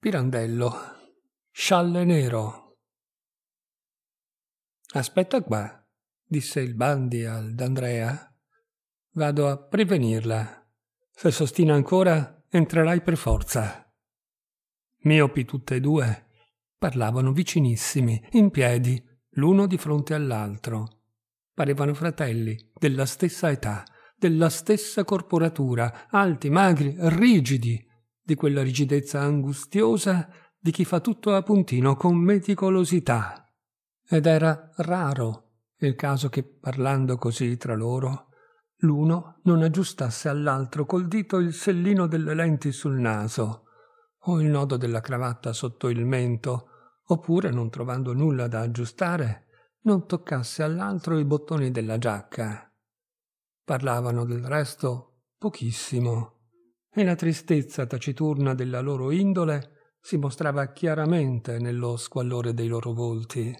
Pirandello, scialle nero. Aspetta qua, disse il Bandi al D'Andrea. Vado a prevenirla. Se sostina ancora, entrerai per forza. Miopi tutte e due parlavano vicinissimi, in piedi, l'uno di fronte all'altro. Parevano fratelli, della stessa età, della stessa corporatura, alti, magri, rigidi, di quella rigidezza angustiosa di chi fa tutto a puntino con meticolosità. Ed era raro il caso che, parlando così tra loro, l'uno non aggiustasse all'altro col dito il sellino delle lenti sul naso, o il nodo della cravatta sotto il mento, oppure, non trovando nulla da aggiustare, non toccasse all'altro i bottoni della giacca. Parlavano del resto pochissimo e la tristezza taciturna della loro indole si mostrava chiaramente nello squallore dei loro volti.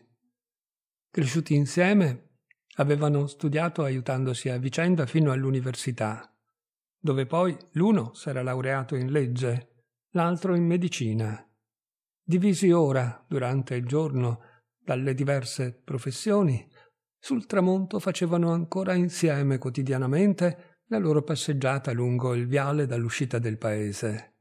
Cresciuti insieme, avevano studiato aiutandosi a vicenda fino all'università, dove poi l'uno s'era laureato in legge, l'altro in medicina. Divisi ora, durante il giorno, dalle diverse professioni, sul tramonto facevano ancora insieme quotidianamente la loro passeggiata lungo il viale dall'uscita del paese.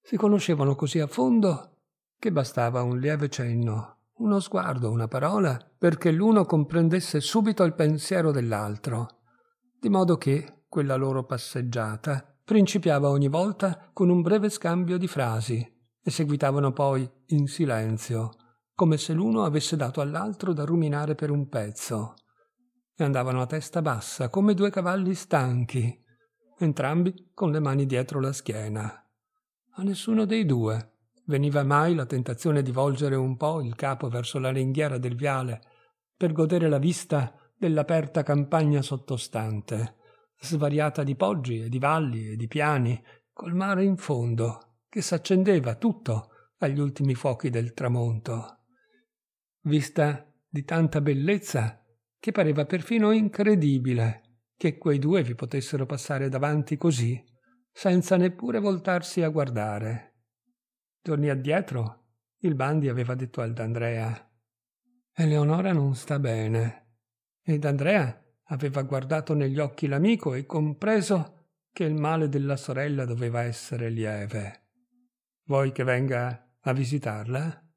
Si conoscevano così a fondo che bastava un lieve cenno, uno sguardo, una parola, perché l'uno comprendesse subito il pensiero dell'altro, di modo che quella loro passeggiata principiava ogni volta con un breve scambio di frasi e seguitavano poi in silenzio, come se l'uno avesse dato all'altro da ruminare per un pezzo e andavano a testa bassa come due cavalli stanchi, entrambi con le mani dietro la schiena. A nessuno dei due veniva mai la tentazione di volgere un po' il capo verso la ringhiera del viale per godere la vista dell'aperta campagna sottostante, svariata di poggi e di valli e di piani, col mare in fondo, che s'accendeva tutto agli ultimi fuochi del tramonto. Vista di tanta bellezza, che pareva perfino incredibile che quei due vi potessero passare davanti così, senza neppure voltarsi a guardare. Torni addietro, il Bandi aveva detto al D'Andrea. Eleonora non sta bene. E D'Andrea aveva guardato negli occhi l'amico e compreso che il male della sorella doveva essere lieve. Vuoi che venga a visitarla?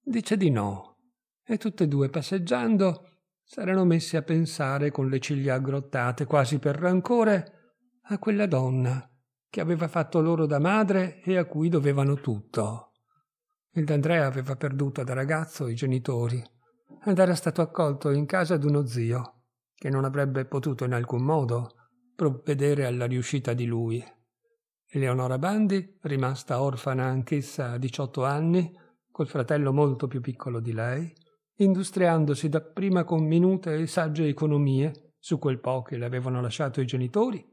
Dice di no. E tutte e due passeggiando s'erano messe a pensare con le ciglia aggrottate quasi per rancore a quella donna che aveva fatto loro da madre e a cui dovevano tutto. Il D'Andrea aveva perduto da ragazzo i genitori ed era stato accolto in casa d'uno zio, che non avrebbe potuto in alcun modo provvedere alla riuscita di lui. Eleonora Bandi, rimasta orfana anch'essa a 18 anni, col fratello molto più piccolo di lei, industriandosi dapprima con minute e sagge economie su quel po' che le avevano lasciato i genitori,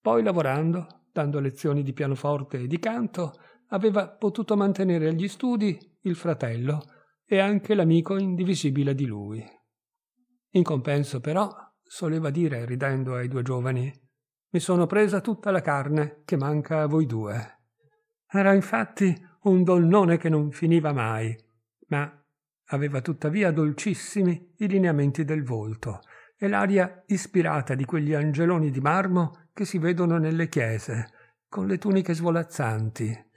poi lavorando, dando lezioni di pianoforte e di canto, aveva potuto mantenere agli studi il fratello e anche l'amico indivisibile di lui. In compenso però, soleva dire ridendo ai due giovani, mi sono presa tutta la carne che manca a voi due. Era infatti un donnone che non finiva mai, ma aveva tuttavia dolcissimi i lineamenti del volto e l'aria ispirata di quegli angeloni di marmo che si vedono nelle chiese, con le tuniche svolazzanti,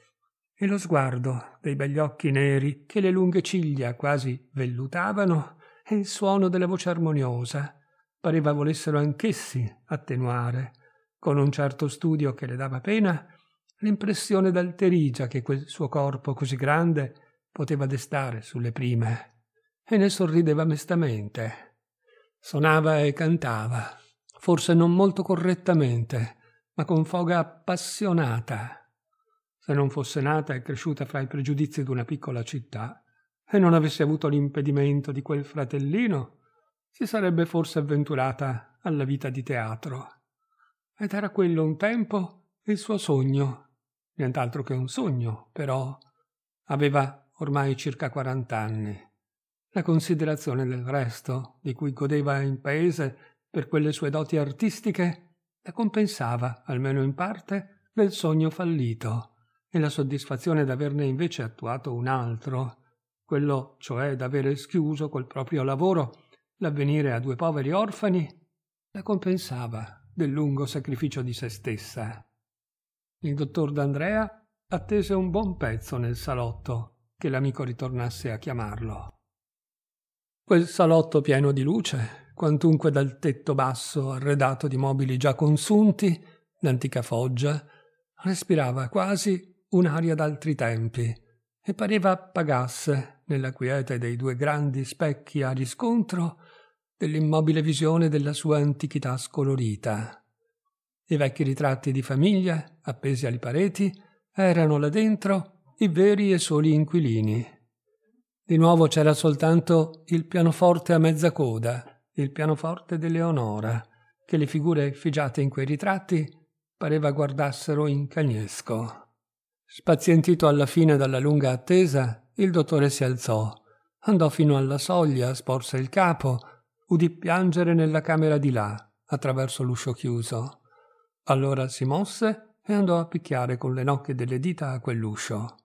e lo sguardo dei begli occhi neri che le lunghe ciglia quasi vellutavano e il suono della voce armoniosa pareva volessero anch'essi attenuare, con un certo studio che le dava pena, l'impressione d'alterigia che quel suo corpo così grande poteva destare sulle prime e ne sorrideva mestamente. Sonava e cantava, forse non molto correttamente, ma con foga appassionata. Se non fosse nata e cresciuta fra i pregiudizi di una piccola città e non avesse avuto l'impedimento di quel fratellino, si sarebbe forse avventurata alla vita di teatro. Ed era quello un tempo il suo sogno, nient'altro che un sogno, però aveva ormai circa 40 anni. La considerazione del resto, di cui godeva in paese per quelle sue doti artistiche, la compensava, almeno in parte, del sogno fallito e la soddisfazione d'averne invece attuato un altro, quello cioè d'avere schiuso col proprio lavoro l'avvenire a due poveri orfani, la compensava del lungo sacrificio di se stessa. Il dottor D'Andrea attese un buon pezzo nel salotto, che l'amico ritornasse a chiamarlo. Quel salotto pieno di luce, quantunque dal tetto basso arredato di mobili già consunti, d'antica foggia, respirava quasi un'aria d'altri tempi e pareva pagasse, nella quiete dei due grandi specchi a riscontro, dell'immobile visione della sua antichità scolorita. I vecchi ritratti di famiglia, appesi alle pareti, erano là dentro i veri e soli inquilini. Di nuovo c'era soltanto il pianoforte a mezza coda, il pianoforte di Leonora, che le figure figiate in quei ritratti pareva guardassero in cagnesco. Spazientito alla fine dalla lunga attesa, il dottore si alzò, andò fino alla soglia, sporse il capo, udì piangere nella camera di là, attraverso l'uscio chiuso. Allora si mosse e andò a picchiare con le nocche delle dita a quell'uscio.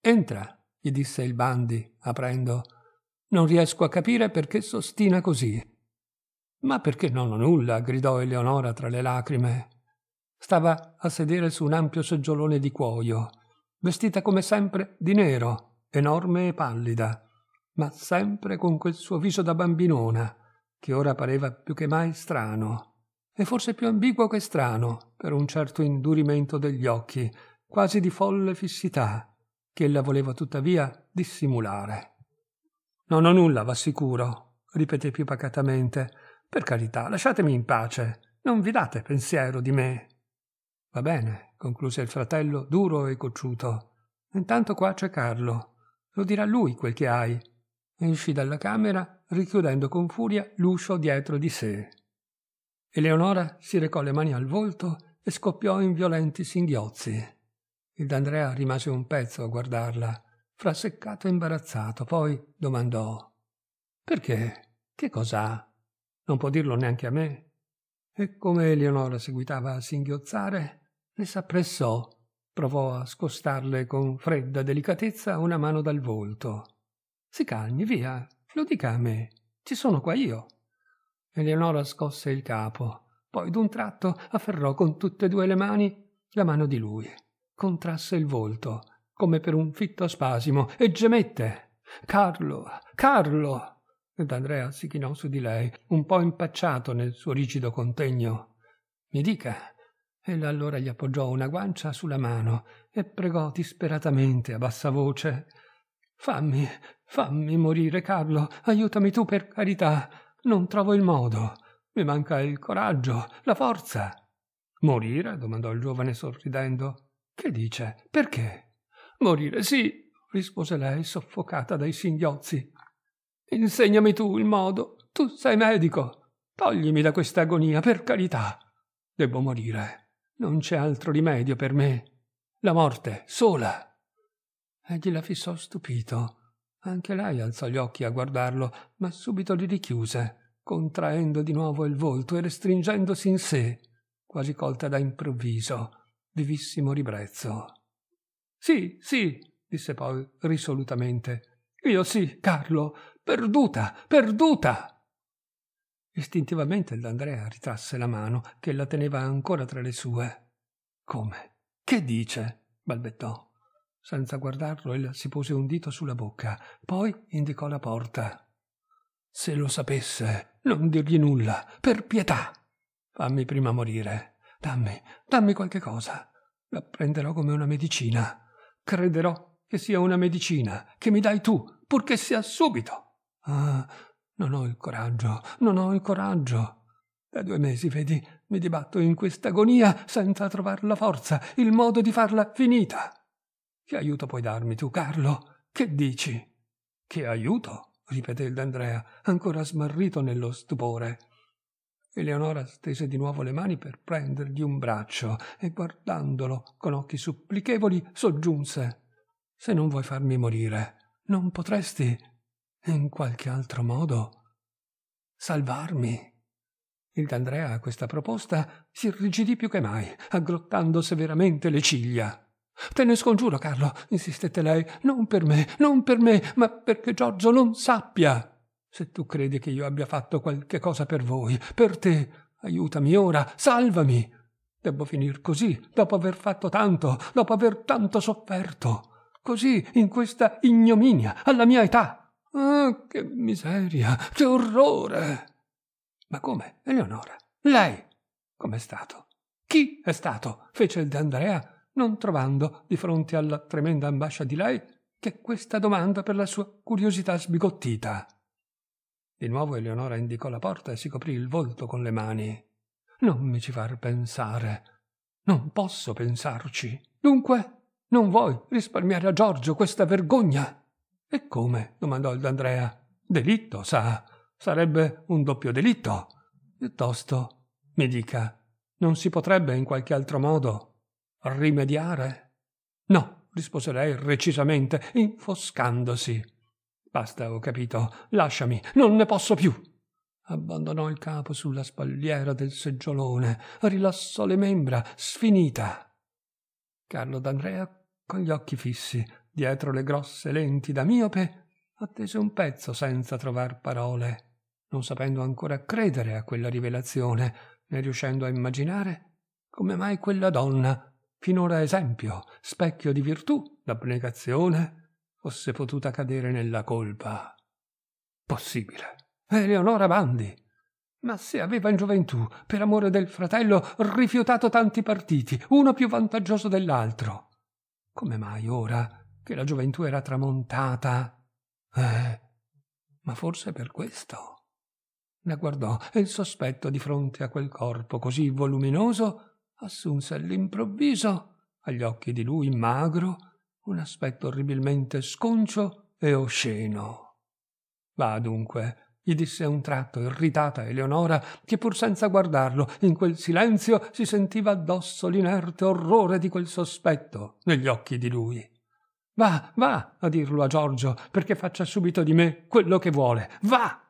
Entra, gli disse il Bandi, aprendo. Non riesco a capire perché s'ostina così. Ma perché non ho nulla? gridò Eleonora tra le lacrime. Stava a sedere su un ampio seggiolone di cuoio, vestita come sempre di nero, enorme e pallida, ma sempre con quel suo viso da bambinona, che ora pareva più che mai strano, e forse più ambiguo che strano, per un certo indurimento degli occhi, quasi di folle fissità che ella voleva tuttavia dissimulare. Non ho nulla, v'assicuro, ripeté più pacatamente. Per carità, lasciatemi in pace. Non vi date pensiero di me. Va bene, concluse il fratello, duro e cocciuto. Intanto qua c'è Carlo. Lo dirà lui quel che hai. E uscì dalla camera, richiudendo con furia l'uscio dietro di sé. Eleonora si recò le mani al volto e scoppiò in violenti singhiozzi. Il D'Andrea rimase un pezzo a guardarla, fraseccato e imbarazzato, poi domandò Perché? Che cos'ha? Non può dirlo neanche a me? E come Eleonora seguitava a singhiozzare, le s'appressò, provò a scostarle con fredda delicatezza una mano dal volto. Si calmi, via, lo dica a me, ci sono qua io. Eleonora scosse il capo, poi d'un tratto afferrò con tutte e due le mani la mano di lui contrasse il volto, come per un fitto spasimo, e gemette. Carlo, Carlo! Ed Andrea si chinò su di lei, un po' impacciato nel suo rigido contegno. Mi dica. Ella allora gli appoggiò una guancia sulla mano e pregò disperatamente a bassa voce. Fammi, fammi morire, Carlo, aiutami tu per carità. Non trovo il modo. Mi manca il coraggio, la forza. Morire? domandò il giovane sorridendo. Che dice? Perché? Morire, sì, rispose lei, soffocata dai singhiozzi. Insegnami tu il modo. Tu sei medico. Toglimi da questa agonia, per carità. Devo morire. Non c'è altro rimedio per me. La morte, sola. Egli la fissò stupito. Anche lei alzò gli occhi a guardarlo, ma subito li richiuse, contraendo di nuovo il volto e restringendosi in sé, quasi colta da improvviso vivissimo ribrezzo. Sì, sì, disse poi risolutamente. Io sì, Carlo, perduta, perduta. Istintivamente il D'Andrea ritrasse la mano, che la teneva ancora tra le sue. Come? Che dice? balbettò. Senza guardarlo, ella si pose un dito sulla bocca, poi indicò la porta. Se lo sapesse, non dirgli nulla, per pietà. Fammi prima morire. Dammi, dammi qualche cosa. La prenderò come una medicina. Crederò che sia una medicina che mi dai tu, purché sia subito. Ah, non ho il coraggio, non ho il coraggio. Da due mesi, vedi, mi dibatto in questa agonia senza trovar la forza, il modo di farla finita. Che aiuto puoi darmi tu, Carlo? Che dici? Che aiuto? ripeté il D'Andrea, ancora smarrito nello stupore. Eleonora stese di nuovo le mani per prendergli un braccio e guardandolo con occhi supplichevoli soggiunse Se non vuoi farmi morire, non potresti, in qualche altro modo, salvarmi? Il D'Andrea a questa proposta si irrigidì più che mai, aggrottando severamente le ciglia. Te ne scongiuro, Carlo, insistette lei, non per me, non per me, ma perché Giorgio non sappia. Se tu credi che io abbia fatto qualche cosa per voi, per te, aiutami ora, salvami. Devo finir così, dopo aver fatto tanto, dopo aver tanto sofferto. Così, in questa ignominia, alla mia età. Ah, che miseria, che orrore. Ma come, Eleonora? Lei? Com'è stato? Chi è stato? fece il D'Andrea, non trovando, di fronte alla tremenda ambascia di lei, che questa domanda per la sua curiosità sbigottita. Di nuovo Eleonora indicò la porta e si coprì il volto con le mani. Non mi ci far pensare. Non posso pensarci. Dunque, non vuoi risparmiare a Giorgio questa vergogna? E come? domandò il D'Andrea. Delitto, sa. Sarebbe un doppio delitto. Piuttosto, mi dica, non si potrebbe in qualche altro modo rimediare? No, rispose lei recisamente, infoscandosi. Basta, ho capito. Lasciami, non ne posso più. Abbandonò il capo sulla spalliera del seggiolone, rilassò le membra, sfinita. Carlo d'Andrea, con gli occhi fissi, dietro le grosse lenti da miope, attese un pezzo senza trovar parole, non sapendo ancora credere a quella rivelazione, né riuscendo a immaginare come mai quella donna, finora esempio, specchio di virtù, d'abnegazione, fosse potuta cadere nella colpa. Possibile. Eleonora Bandi. Ma se aveva in gioventù, per amore del fratello, rifiutato tanti partiti, uno più vantaggioso dell'altro, come mai ora che la gioventù era tramontata? Eh, ma forse per questo. La guardò e il sospetto di fronte a quel corpo così voluminoso assunse all'improvviso, agli occhi di lui magro, un aspetto orribilmente sconcio e osceno. Va dunque, gli disse a un tratto irritata Eleonora, che pur senza guardarlo, in quel silenzio si sentiva addosso l'inerte orrore di quel sospetto negli occhi di lui. Va, va a dirlo a Giorgio, perché faccia subito di me quello che vuole. Va!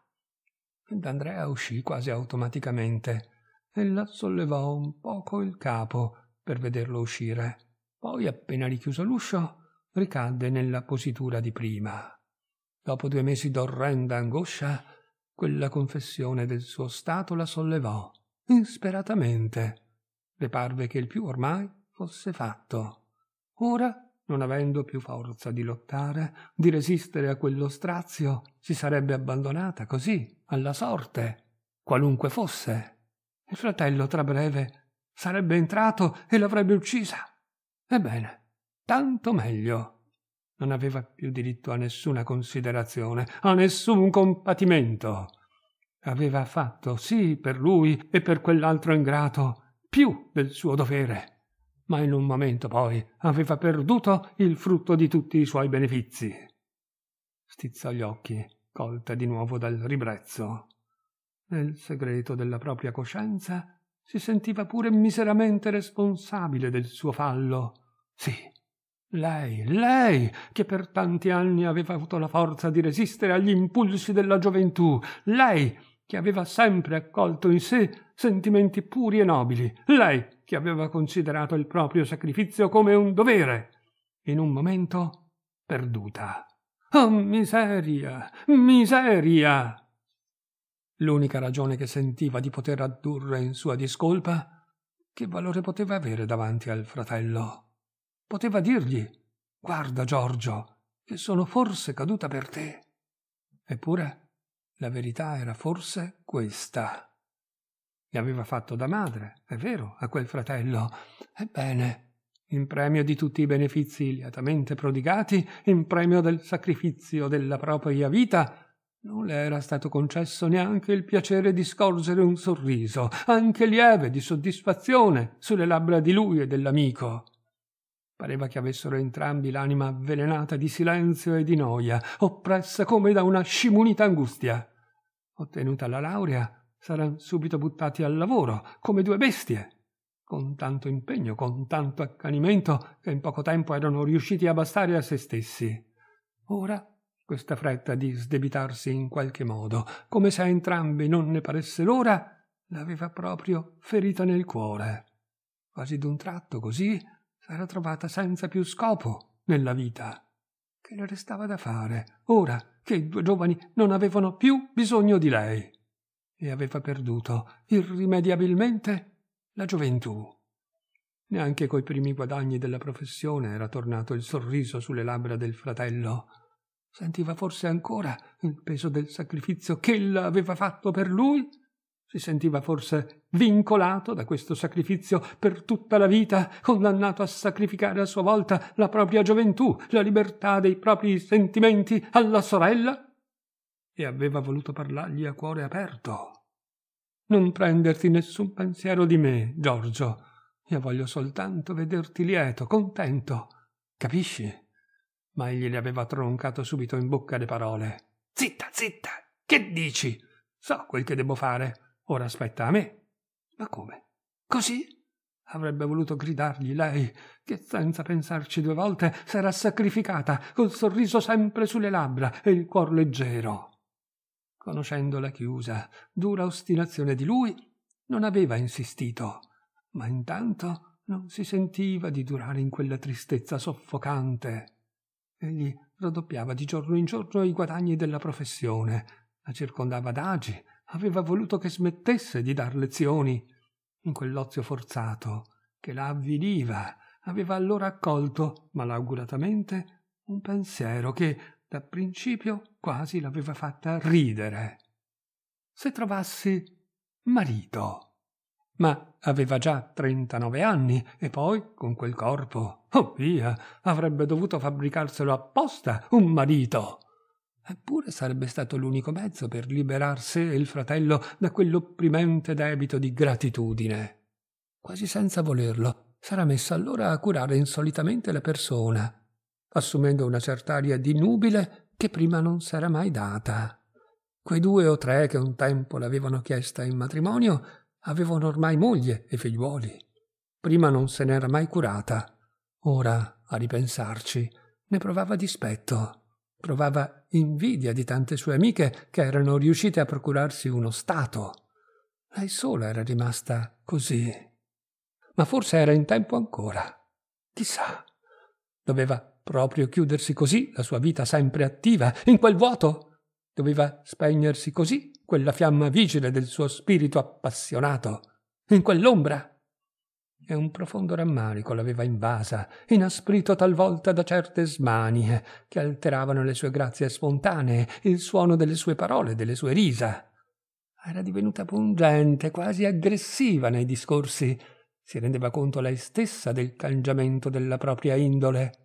Ed Andrea uscì quasi automaticamente. Ella sollevò un poco il capo per vederlo uscire. Poi, appena richiuso l'uscio, ricadde nella positura di prima. Dopo due mesi d'orrenda angoscia, quella confessione del suo stato la sollevò, insperatamente. Le parve che il più ormai fosse fatto. Ora non avendo più forza di lottare, di resistere a quello strazio, si sarebbe abbandonata così, alla sorte, qualunque fosse. Il fratello, tra breve, sarebbe entrato e l'avrebbe uccisa. Ebbene, tanto meglio. Non aveva più diritto a nessuna considerazione, a nessun compatimento. Aveva fatto, sì, per lui e per quell'altro ingrato, più del suo dovere. Ma in un momento poi aveva perduto il frutto di tutti i suoi benefizi. Stizzò gli occhi, colta di nuovo dal ribrezzo. Nel segreto della propria coscienza si sentiva pure miseramente responsabile del suo fallo. Sì, lei, lei, che per tanti anni aveva avuto la forza di resistere agli impulsi della gioventù, lei, che aveva sempre accolto in sé sentimenti puri e nobili, lei, che aveva considerato il proprio sacrificio come un dovere, in un momento perduta. Oh miseria, miseria! L'unica ragione che sentiva di poter addurre in sua discolpa, che valore poteva avere davanti al fratello? Poteva dirgli Guarda, Giorgio, che sono forse caduta per te. Eppure la verità era forse questa. Gli aveva fatto da madre, è vero, a quel fratello. Ebbene, in premio di tutti i benefici lietamente prodigati, in premio del sacrificio della propria vita, non le era stato concesso neanche il piacere di scorgere un sorriso, anche lieve di soddisfazione, sulle labbra di lui e dell'amico. Pareva che avessero entrambi l'anima avvelenata di silenzio e di noia, oppressa come da una scimunita angustia. Ottenuta la laurea, saran subito buttati al lavoro, come due bestie. Con tanto impegno, con tanto accanimento, che in poco tempo erano riusciti a bastare a se stessi. Ora, questa fretta di sdebitarsi in qualche modo, come se a entrambi non ne paresse l'ora, l'aveva proprio ferita nel cuore. Quasi d'un tratto così s'era trovata senza più scopo nella vita. Che le restava da fare, ora che i due giovani non avevano più bisogno di lei? E aveva perduto irrimediabilmente la gioventù. Neanche coi primi guadagni della professione era tornato il sorriso sulle labbra del fratello. Sentiva forse ancora il peso del sacrificio ch'ella aveva fatto per lui si sentiva forse vincolato da questo sacrifizio per tutta la vita, condannato a sacrificare a sua volta la propria gioventù, la libertà dei propri sentimenti alla sorella? E aveva voluto parlargli a cuore aperto. Non prenderti nessun pensiero di me, Giorgio. Io voglio soltanto vederti lieto, contento. Capisci? Ma egli le aveva troncato subito in bocca le parole. Zitta, zitta! Che dici? So quel che devo fare Ora aspetta a me. Ma come? Così? Avrebbe voluto gridargli lei, che senza pensarci due volte s'era sacrificata, col sorriso sempre sulle labbra e il cuor leggero. Conoscendo la chiusa, dura ostinazione di lui, non aveva insistito, ma intanto non si sentiva di durare in quella tristezza soffocante. Egli raddoppiava di giorno in giorno i guadagni della professione, la circondava d'agi, aveva voluto che smettesse di dar lezioni in quell'ozio forzato che la avviliva aveva allora accolto malauguratamente un pensiero che da principio quasi l'aveva fatta ridere se trovassi marito ma aveva già trentanove anni e poi con quel corpo oh via avrebbe dovuto fabbricarselo apposta un marito eppure sarebbe stato l'unico mezzo per liberar sé e il fratello da quell'opprimente debito di gratitudine. Quasi senza volerlo, s'era messa allora a curare insolitamente la persona, assumendo una certa aria di nubile che prima non s'era mai data. Quei due o tre che un tempo l'avevano chiesta in matrimonio avevano ormai moglie e figliuoli. Prima non se n'era mai curata. Ora, a ripensarci, ne provava dispetto. Provava invidia di tante sue amiche che erano riuscite a procurarsi uno stato. Lei sola era rimasta così. Ma forse era in tempo ancora. Chissà. Doveva proprio chiudersi così la sua vita sempre attiva, in quel vuoto. Doveva spegnersi così quella fiamma vigile del suo spirito appassionato, in quell'ombra e un profondo rammarico l'aveva invasa, inasprito talvolta da certe smanie che alteravano le sue grazie spontanee, il suono delle sue parole, delle sue risa. Era divenuta pungente, quasi aggressiva nei discorsi. Si rendeva conto lei stessa del cangiamento della propria indole.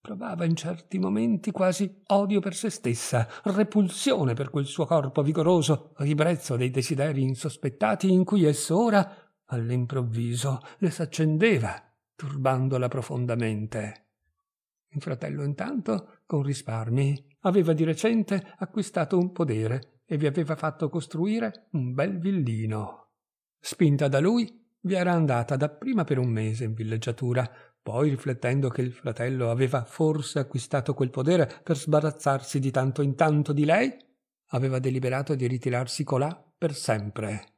Provava in certi momenti quasi odio per se stessa, repulsione per quel suo corpo vigoroso, ribrezzo dei desideri insospettati in cui esso ora all'improvviso le s'accendeva, turbandola profondamente. Il fratello intanto, con risparmi, aveva di recente acquistato un podere e vi aveva fatto costruire un bel villino. Spinta da lui, vi era andata dapprima per un mese in villeggiatura, poi riflettendo che il fratello aveva forse acquistato quel podere per sbarazzarsi di tanto in tanto di lei, aveva deliberato di ritirarsi colà per sempre.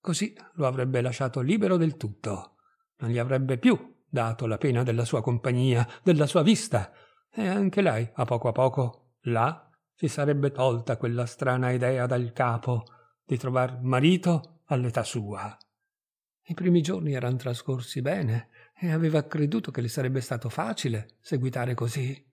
Così lo avrebbe lasciato libero del tutto. Non gli avrebbe più dato la pena della sua compagnia, della sua vista. E anche lei, a poco a poco, là, si sarebbe tolta quella strana idea dal capo di trovar marito all'età sua. I primi giorni eran trascorsi bene e aveva creduto che le sarebbe stato facile seguitare così.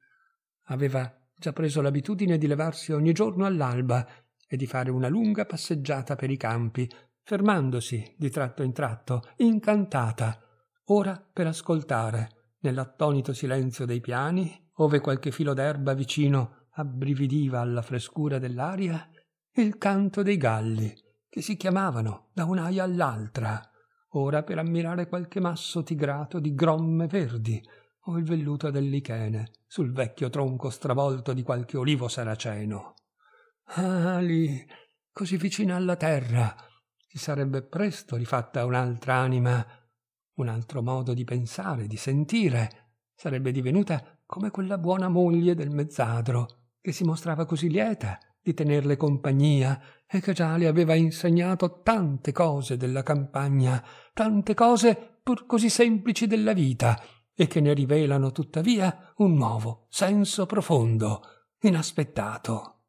Aveva già preso l'abitudine di levarsi ogni giorno all'alba e di fare una lunga passeggiata per i campi fermandosi di tratto in tratto, incantata, ora per ascoltare, nell'attonito silenzio dei piani, ove qualche filo d'erba vicino abbrividiva alla frescura dell'aria, il canto dei galli, che si chiamavano da un'aia all'altra, ora per ammirare qualche masso tigrato di gromme verdi, o il velluto del lichene sul vecchio tronco stravolto di qualche olivo saraceno. Ah, lì, così vicina alla terra, si sarebbe presto rifatta un'altra anima, un altro modo di pensare, di sentire, sarebbe divenuta come quella buona moglie del mezzadro, che si mostrava così lieta di tenerle compagnia e che già le aveva insegnato tante cose della campagna, tante cose pur così semplici della vita, e che ne rivelano tuttavia un nuovo senso profondo, inaspettato.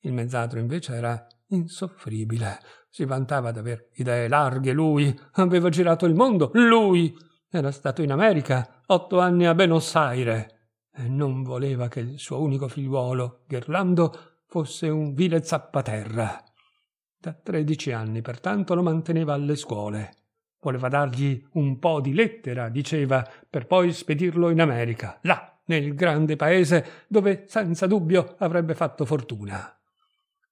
Il mezzadro invece era insoffribile, si vantava d'aver idee larghe lui, aveva girato il mondo lui, era stato in America otto anni a Buenos Aires e non voleva che il suo unico figliuolo, Gerlando, fosse un vile zappaterra. Da tredici anni, pertanto, lo manteneva alle scuole. Voleva dargli un po' di lettera, diceva, per poi spedirlo in America, là, nel grande paese, dove senza dubbio avrebbe fatto fortuna.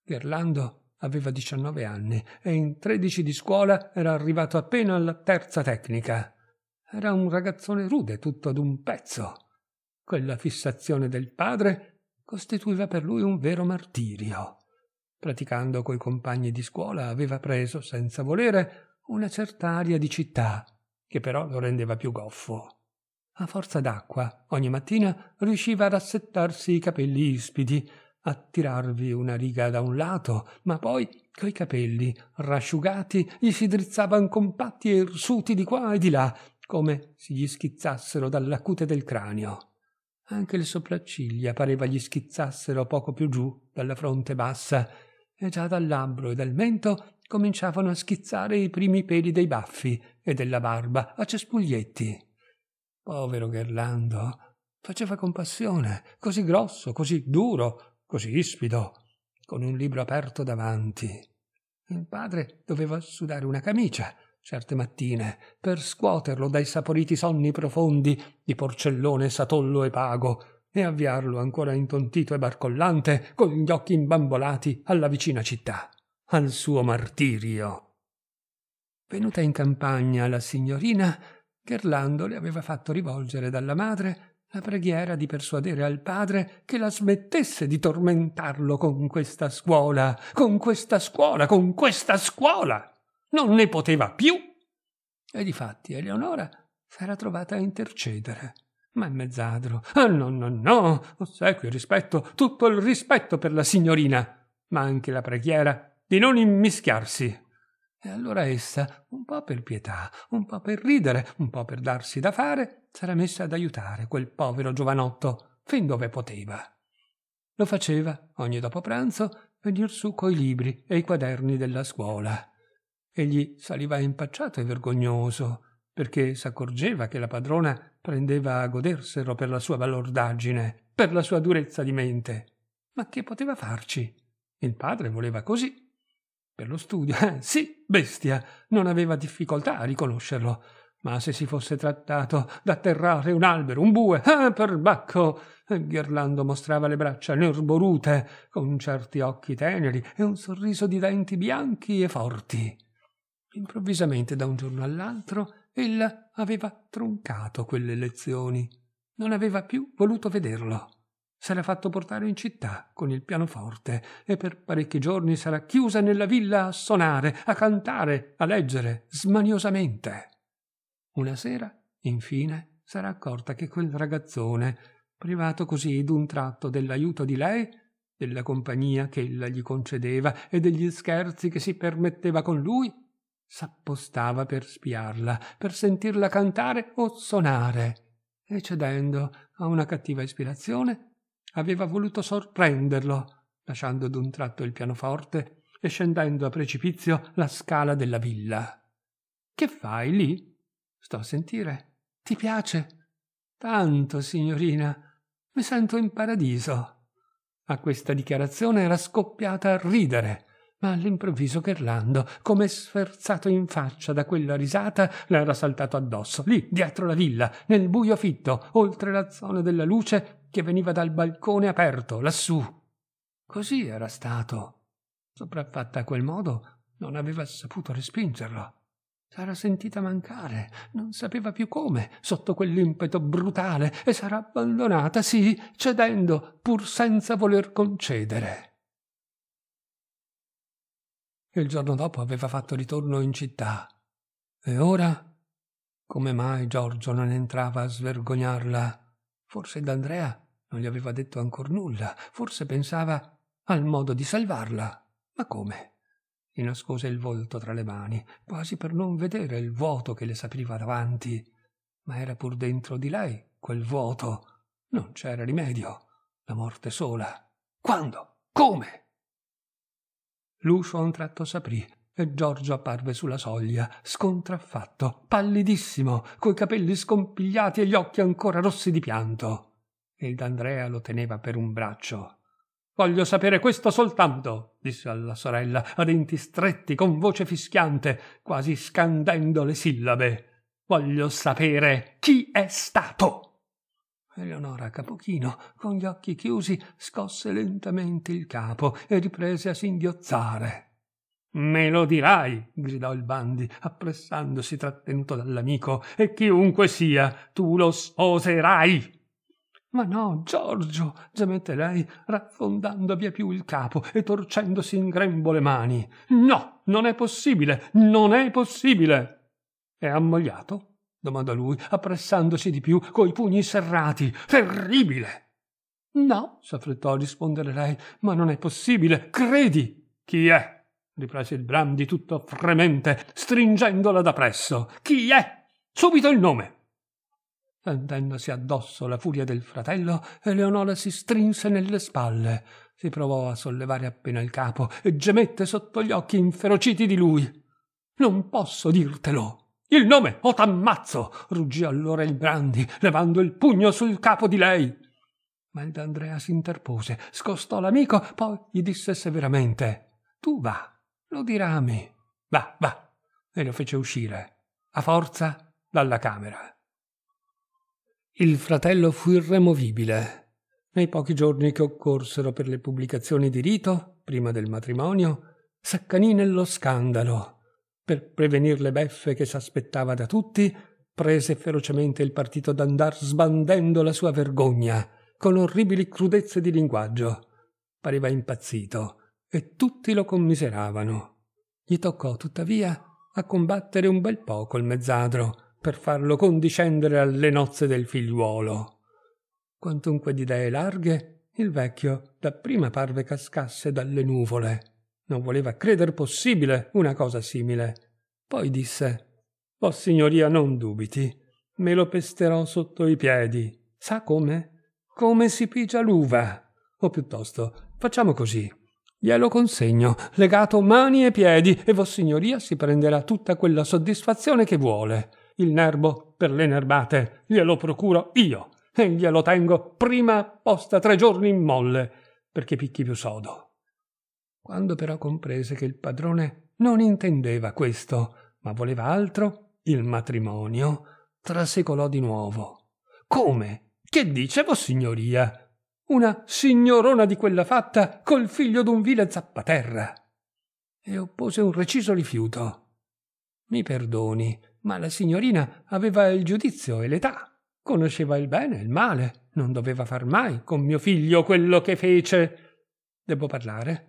Gerlando Aveva 19 anni e in 13 di scuola era arrivato appena alla terza tecnica. Era un ragazzone rude tutto ad un pezzo. Quella fissazione del padre costituiva per lui un vero martirio. Praticando coi compagni di scuola aveva preso, senza volere, una certa aria di città, che però lo rendeva più goffo. A forza d'acqua, ogni mattina riusciva ad assettarsi i capelli ispidi a tirarvi una riga da un lato, ma poi, coi capelli rasciugati, gli si drizzavan compatti e irsuti di qua e di là, come se gli schizzassero dalla cute del cranio. Anche le sopracciglia pareva gli schizzassero poco più giù dalla fronte bassa, e già dal labbro e dal mento cominciavano a schizzare i primi peli dei baffi e della barba a cespuglietti. Povero Gerlando, faceva compassione, così grosso, così duro, così ispido, con un libro aperto davanti. Il padre doveva sudare una camicia certe mattine per scuoterlo dai saporiti sonni profondi di porcellone satollo e pago e avviarlo ancora intontito e barcollante con gli occhi imbambolati alla vicina città, al suo martirio. Venuta in campagna la signorina, Gerlando le aveva fatto rivolgere dalla madre la preghiera di persuadere al padre che la smettesse di tormentarlo con questa scuola, con questa scuola, con questa scuola. Non ne poteva più. E difatti Eleonora s'era trovata a intercedere. Ma mezzadro, ah no, no, no, ossequio e rispetto, tutto il rispetto per la signorina, ma anche la preghiera di non immischiarsi. E allora essa, un po' per pietà, un po' per ridere, un po' per darsi da fare, s'era messa ad aiutare quel povero giovanotto fin dove poteva. Lo faceva ogni dopo pranzo venir su coi libri e i quaderni della scuola. Egli saliva impacciato e vergognoso, perché s'accorgeva che la padrona prendeva a goderselo per la sua balordaggine, per la sua durezza di mente. Ma che poteva farci? Il padre voleva così. Per lo studio, eh, sì, bestia, non aveva difficoltà a riconoscerlo ma se si fosse trattato d'atterrare un albero, un bue, eh, perbacco! Ghirlando mostrava le braccia nerborute, con certi occhi teneri e un sorriso di denti bianchi e forti. Improvvisamente, da un giorno all'altro, ella aveva troncato quelle lezioni. Non aveva più voluto vederlo. S'era fatto portare in città con il pianoforte e per parecchi giorni sarà chiusa nella villa a sonare, a cantare, a leggere smaniosamente. Una sera, infine, s'era accorta che quel ragazzone, privato così d'un tratto dell'aiuto di lei, della compagnia che ella gli concedeva e degli scherzi che si permetteva con lui, s'appostava per spiarla, per sentirla cantare o sonare, e cedendo a una cattiva ispirazione, aveva voluto sorprenderlo, lasciando d'un tratto il pianoforte e scendendo a precipizio la scala della villa. Che fai lì? Sto a sentire. Ti piace? Tanto, signorina. Mi sento in paradiso. A questa dichiarazione era scoppiata a ridere, ma all'improvviso Gerlando, come sferzato in faccia da quella risata, le era saltato addosso, lì, dietro la villa, nel buio fitto, oltre la zona della luce che veniva dal balcone aperto, lassù. Così era stato. Sopraffatta a quel modo, non aveva saputo respingerlo. S'era sentita mancare, non sapeva più come, sotto quell'impeto brutale, e sarà abbandonata, sì, cedendo, pur senza voler concedere. Il giorno dopo aveva fatto ritorno in città. E ora? Come mai Giorgio non entrava a svergognarla? Forse d'Andrea non gli aveva detto ancor nulla, forse pensava al modo di salvarla. Ma come? e nascose il volto tra le mani, quasi per non vedere il vuoto che le s'apriva davanti. Ma era pur dentro di lei quel vuoto. Non c'era rimedio. La morte sola. Quando? Come? L'uscio a un tratto s'aprì e Giorgio apparve sulla soglia, scontraffatto, pallidissimo, coi capelli scompigliati e gli occhi ancora rossi di pianto. Il D'Andrea lo teneva per un braccio Voglio sapere questo soltanto, disse alla sorella, a denti stretti, con voce fischiante, quasi scandendo le sillabe. Voglio sapere chi è stato. Eleonora Capochino, con gli occhi chiusi, scosse lentamente il capo e riprese a singhiozzare. Me lo dirai, gridò il Bandi, appressandosi trattenuto dall'amico, e chiunque sia, tu lo sposerai. Ma no, Giorgio, gemette lei, raffondando via più il capo e torcendosi in grembo le mani. No, non è possibile, non è possibile. È ammogliato? domanda lui, appressandosi di più, coi pugni serrati. Terribile! No, s'affrettò a rispondere lei, ma non è possibile, credi. Chi è? riprese il Brandi tutto fremente, stringendola da presso. Chi è? Subito il nome. Sentendosi addosso la furia del fratello, Eleonora si strinse nelle spalle, si provò a sollevare appena il capo e gemette sotto gli occhi inferociti di lui. Non posso dirtelo. Il nome o t'ammazzo! ruggì allora il Brandi, levando il pugno sul capo di lei. Ma il D'Andrea si interpose, scostò l'amico, poi gli disse severamente: Tu va, lo dirà a me. Va, va, e lo fece uscire, a forza, dalla camera. Il fratello fu irremovibile. Nei pochi giorni che occorsero per le pubblicazioni di rito, prima del matrimonio, s'accanì nello scandalo. Per prevenir le beffe che s'aspettava da tutti, prese ferocemente il partito d'andar sbandendo la sua vergogna, con orribili crudezze di linguaggio. Pareva impazzito, e tutti lo commiseravano. Gli toccò, tuttavia, a combattere un bel po col mezzadro, per farlo condiscendere alle nozze del figliuolo. Quantunque di idee larghe, il vecchio dapprima parve cascasse dalle nuvole. Non voleva creder possibile una cosa simile. Poi disse Vossignoria, non dubiti, me lo pesterò sotto i piedi. Sa come? Come si pigia l'uva. O piuttosto, facciamo così. Glielo consegno, legato mani e piedi, e Vossignoria si prenderà tutta quella soddisfazione che vuole. Il nerbo per le nerbate glielo procuro io e glielo tengo prima apposta tre giorni in molle perché picchi più sodo. Quando però comprese che il padrone non intendeva questo, ma voleva altro, il matrimonio trasecolò di nuovo. Come? Che dice vossignoria? Una signorona di quella fatta col figlio d'un vile zappaterra. E oppose un reciso rifiuto. Mi perdoni, ma la signorina aveva il giudizio e l'età, conosceva il bene e il male, non doveva far mai con mio figlio quello che fece. Devo parlare?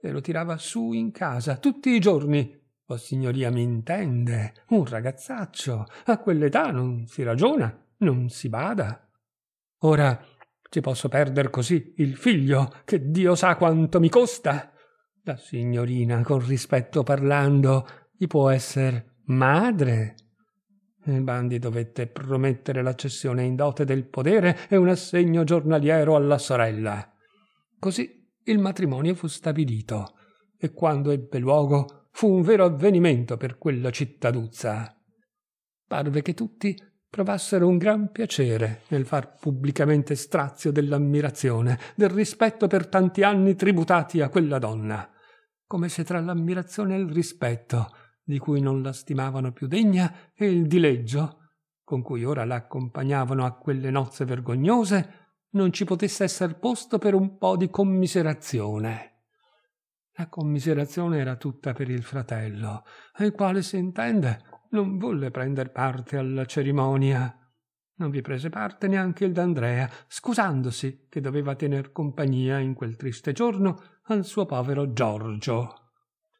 E lo tirava su in casa tutti i giorni. Vossignoria mi intende, un ragazzaccio, a quell'età non si ragiona, non si bada. Ora ci posso perdere così il figlio, che Dio sa quanto mi costa. La signorina, con rispetto parlando, gli può essere Madre! E Bandi dovette promettere la cessione in dote del podere e un assegno giornaliero alla sorella. Così il matrimonio fu stabilito e quando ebbe luogo fu un vero avvenimento per quella cittaduzza. Parve che tutti provassero un gran piacere nel far pubblicamente strazio dell'ammirazione, del rispetto per tanti anni tributati a quella donna, come se tra l'ammirazione e il rispetto di cui non la stimavano più degna e il dileggio con cui ora la accompagnavano a quelle nozze vergognose non ci potesse esser posto per un po di commiserazione. La commiserazione era tutta per il fratello, il quale, si intende, non volle prender parte alla cerimonia. Non vi prese parte neanche il D'Andrea, scusandosi che doveva tener compagnia in quel triste giorno al suo povero Giorgio.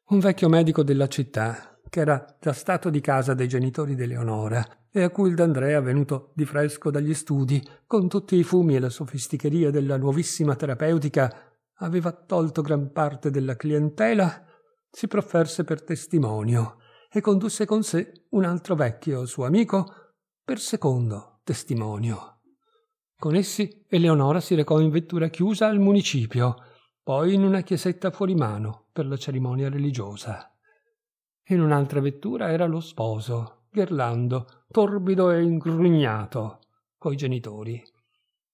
Un vecchio medico della città, che era già stato di casa dei genitori di Eleonora e a cui il D'Andrea, venuto di fresco dagli studi, con tutti i fumi e la sofisticheria della nuovissima terapeutica, aveva tolto gran parte della clientela, si profferse per testimonio e condusse con sé un altro vecchio suo amico per secondo testimonio. Con essi Eleonora si recò in vettura chiusa al municipio, poi in una chiesetta fuori mano per la cerimonia religiosa. In un'altra vettura era lo sposo, Gerlando, torbido e ingrugnato, coi genitori.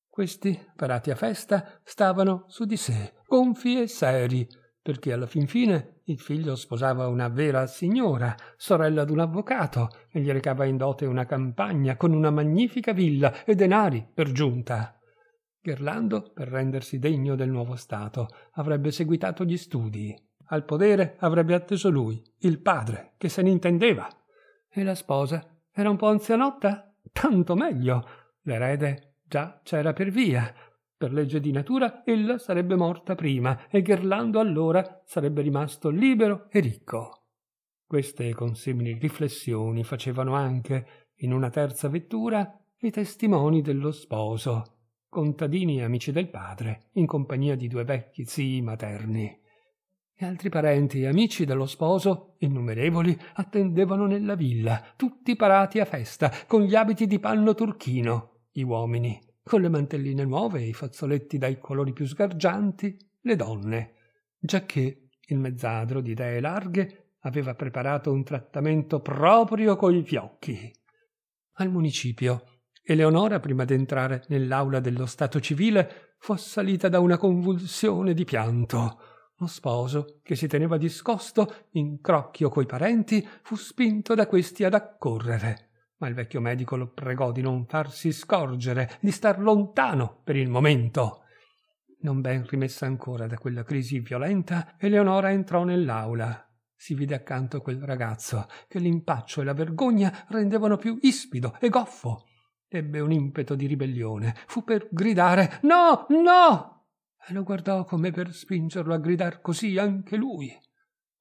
Questi, parati a festa, stavano su di sé, gonfi e seri, perché alla fin fine il figlio sposava una vera signora, sorella d'un avvocato, e gli recava in dote una campagna con una magnifica villa e denari per giunta. Gerlando, per rendersi degno del nuovo stato, avrebbe seguitato gli studi. Al podere avrebbe atteso lui, il padre, che se ne intendeva. E la sposa era un po' anzianotta? Tanto meglio. L'erede già c'era per via. Per legge di natura ella sarebbe morta prima e Gerlando allora sarebbe rimasto libero e ricco. Queste consimili riflessioni facevano anche, in una terza vettura, i testimoni dello sposo, contadini e amici del padre, in compagnia di due vecchi zii materni e altri parenti e amici dello sposo, innumerevoli, attendevano nella villa, tutti parati a festa, con gli abiti di panno turchino, gli uomini, con le mantelline nuove e i fazzoletti dai colori più sgargianti, le donne, giacché il mezzadro di idee larghe aveva preparato un trattamento proprio coi fiocchi. Al municipio, Eleonora, prima d'entrare nell'aula dello Stato civile, fu assalita da una convulsione di pianto lo sposo, che si teneva discosto, in crocchio coi parenti, fu spinto da questi ad accorrere. Ma il vecchio medico lo pregò di non farsi scorgere, di star lontano per il momento. Non ben rimessa ancora da quella crisi violenta, Eleonora entrò nell'aula. Si vide accanto quel ragazzo, che l'impaccio e la vergogna rendevano più ispido e goffo. Ebbe un impeto di ribellione, fu per gridare No, no! e lo guardò come per spingerlo a gridar così anche lui.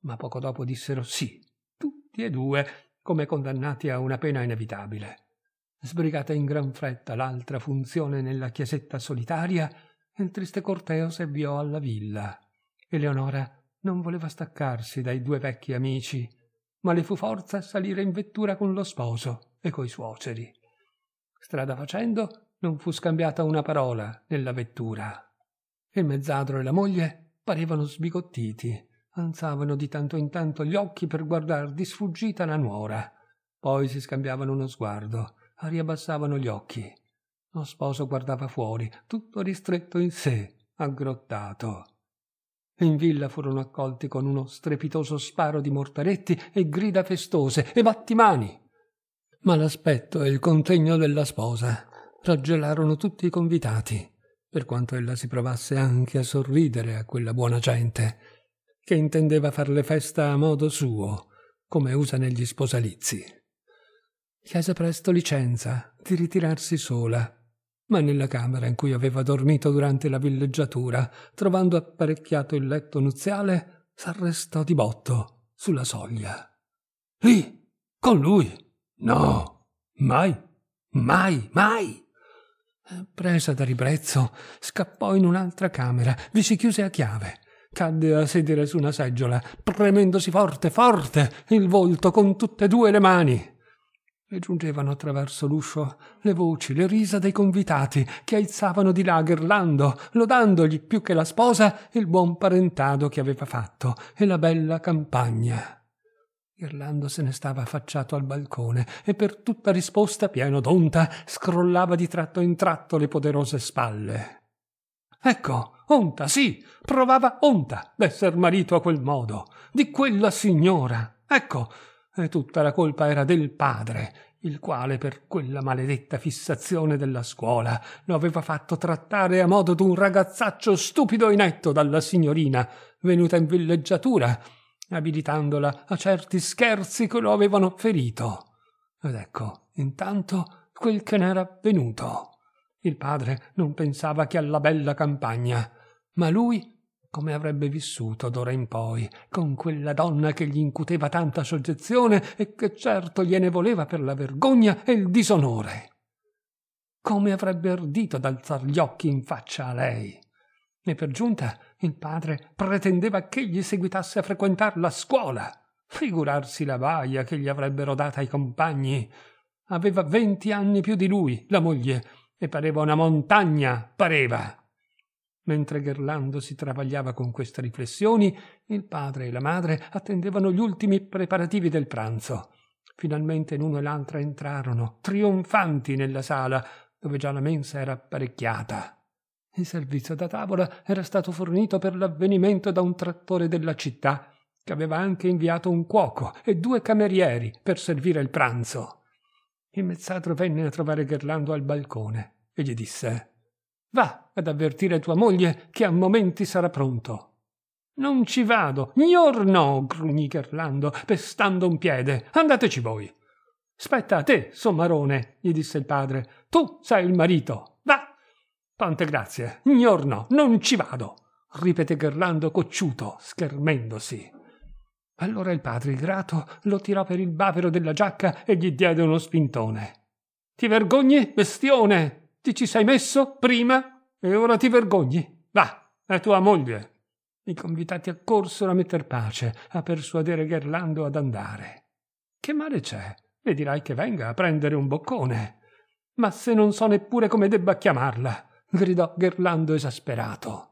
Ma poco dopo dissero sì, tutti e due, come condannati a una pena inevitabile. Sbrigata in gran fretta l'altra funzione nella chiesetta solitaria, il triste corteo si avviò alla villa. Eleonora non voleva staccarsi dai due vecchi amici, ma le fu forza a salire in vettura con lo sposo e coi suoceri. Strada facendo non fu scambiata una parola nella vettura. Il mezzadro e la moglie parevano sbigottiti, alzavano di tanto in tanto gli occhi per guardar di sfuggita la nuora. Poi si scambiavano uno sguardo, riabbassavano gli occhi. Lo sposo guardava fuori, tutto ristretto in sé, aggrottato. In villa furono accolti con uno strepitoso sparo di mortaretti e grida festose e battimani. Ma l'aspetto e il contegno della sposa raggelarono tutti i convitati per quanto ella si provasse anche a sorridere a quella buona gente, che intendeva farle festa a modo suo, come usa negli sposalizi. Chiese presto licenza di ritirarsi sola, ma nella camera in cui aveva dormito durante la villeggiatura, trovando apparecchiato il letto nuziale, s'arrestò di botto sulla soglia. Lì, con lui? No, mai, mai, mai. Presa da ribrezzo, scappò in un'altra camera, vi si chiuse a chiave. Cadde a sedere su una seggiola, premendosi forte, forte il volto con tutte e due le mani. E giungevano attraverso l'uscio le voci, le risa dei convitati che aizzavano di là gherlando, lodandogli più che la sposa il buon parentado che aveva fatto e la bella campagna. Irlando se ne stava affacciato al balcone e per tutta risposta, pieno d'onta, scrollava di tratto in tratto le poderose spalle. Ecco, onta, sì, provava onta d'esser marito a quel modo, di quella signora. Ecco, e tutta la colpa era del padre, il quale per quella maledetta fissazione della scuola lo aveva fatto trattare a modo d'un ragazzaccio stupido e netto dalla signorina venuta in villeggiatura abilitandola a certi scherzi che lo avevano ferito. Ed ecco, intanto, quel che n'era avvenuto. Il padre non pensava che alla bella campagna, ma lui come avrebbe vissuto d'ora in poi con quella donna che gli incuteva tanta soggezione e che certo gliene voleva per la vergogna e il disonore. Come avrebbe ardito d'alzar gli occhi in faccia a lei e per giunta il padre pretendeva ch'egli seguitasse a frequentar la scuola. Figurarsi la baia che gli avrebbero data i compagni. Aveva venti anni più di lui, la moglie, e pareva una montagna, pareva. Mentre Gerlando si travagliava con queste riflessioni, il padre e la madre attendevano gli ultimi preparativi del pranzo. Finalmente l'uno e l'altra entrarono, trionfanti nella sala, dove già la mensa era apparecchiata. Il servizio da tavola era stato fornito per l'avvenimento da un trattore della città, che aveva anche inviato un cuoco e due camerieri per servire il pranzo. Il mezzadro venne a trovare Gerlando al balcone e gli disse Va ad avvertire tua moglie che a momenti sarà pronto. Non ci vado, gnor grugnì Gerlando, pestando un piede. Andateci voi. Spetta a te, sommarone, gli disse il padre. Tu sei il marito. Tante grazie, ignorno, non ci vado, ripete Gerlando cocciuto, schermendosi. Allora il padre, grato, lo tirò per il bavero della giacca e gli diede uno spintone. Ti vergogni, bestione? Ti ci sei messo prima e ora ti vergogni. Va, è tua moglie. I convitati accorsero a metter pace, a persuadere Gerlando ad andare. Che male c'è? Le dirai che venga a prendere un boccone. Ma se non so neppure come debba chiamarla gridò Gerlando esasperato.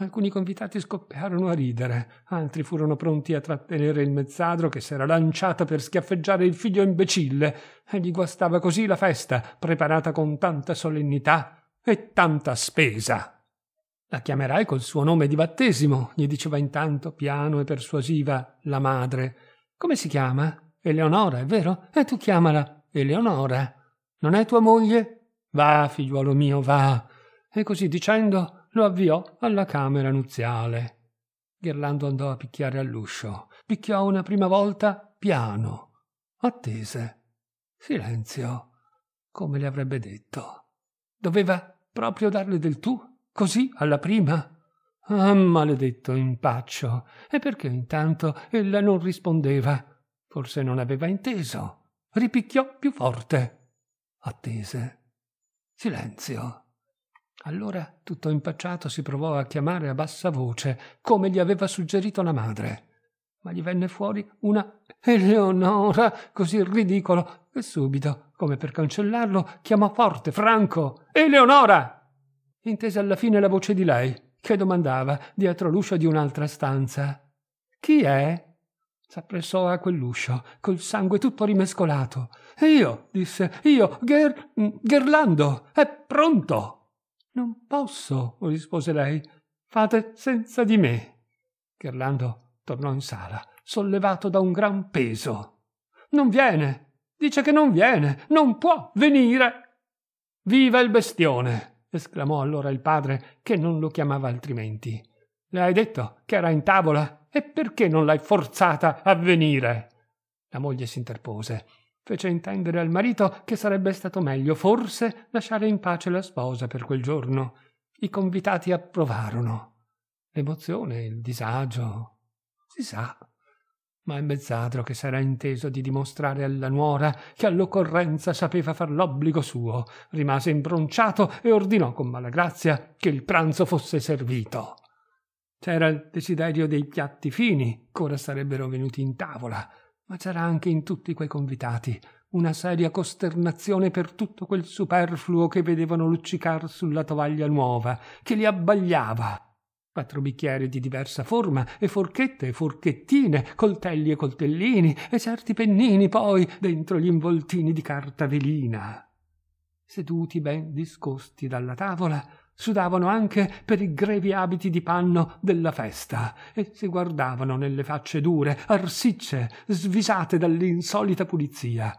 Alcuni convitati scoppiarono a ridere, altri furono pronti a trattenere il mezzadro che s'era lanciata per schiaffeggiare il figlio imbecille e gli guastava così la festa preparata con tanta solennità e tanta spesa. La chiamerai col suo nome di battesimo, gli diceva intanto piano e persuasiva la madre. Come si chiama? Eleonora, è vero? E eh, tu chiamala Eleonora. Non è tua moglie? va figliuolo mio va e così dicendo lo avviò alla camera nuziale ghirlando andò a picchiare all'uscio picchiò una prima volta piano attese silenzio come le avrebbe detto doveva proprio darle del tu così alla prima ah maledetto impaccio e perché intanto ella non rispondeva forse non aveva inteso ripicchiò più forte attese Silenzio. Allora, tutto impacciato, si provò a chiamare a bassa voce, come gli aveva suggerito la madre. Ma gli venne fuori una Eleonora così ridicolo che subito, come per cancellarlo, chiamò forte, franco: Eleonora! Intese alla fine la voce di lei, che domandava, dietro l'uscio di un'altra stanza: Chi è? S'appressò a eh, quell'uscio, col sangue tutto rimescolato. Io, disse, io, Ger... Mm, Gerlando, è pronto! Non posso, rispose lei. Fate senza di me. Gerlando tornò in sala, sollevato da un gran peso. Non viene! Dice che non viene! Non può venire! Viva il bestione! esclamò allora il padre, che non lo chiamava altrimenti. Le hai detto che era in tavola? E perché non l'hai forzata a venire? La moglie si interpose. Fece intendere al marito che sarebbe stato meglio forse lasciare in pace la sposa per quel giorno. I convitati approvarono. L'emozione, il disagio. Si sa. Ma il mezzadro che s'era inteso di dimostrare alla nuora che all'occorrenza sapeva far l'obbligo suo, rimase imbronciato e ordinò con mala grazia che il pranzo fosse servito. C'era il desiderio dei piatti fini, ch'ora sarebbero venuti in tavola, ma c'era anche in tutti quei convitati una seria costernazione per tutto quel superfluo che vedevano luccicar sulla tovaglia nuova, che li abbagliava. Quattro bicchieri di diversa forma, e forchette e forchettine, coltelli e coltellini, e certi pennini poi dentro gli involtini di carta velina. Seduti ben discosti dalla tavola, sudavano anche per i grevi abiti di panno della festa e si guardavano nelle facce dure arsicce svisate dall'insolita pulizia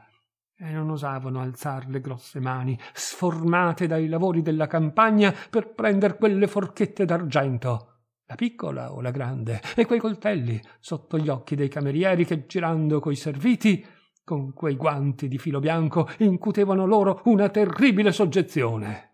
e non osavano alzar le grosse mani sformate dai lavori della campagna per prender quelle forchette d'argento la piccola o la grande e quei coltelli sotto gli occhi dei camerieri che girando coi serviti con quei guanti di filo bianco incutevano loro una terribile soggezione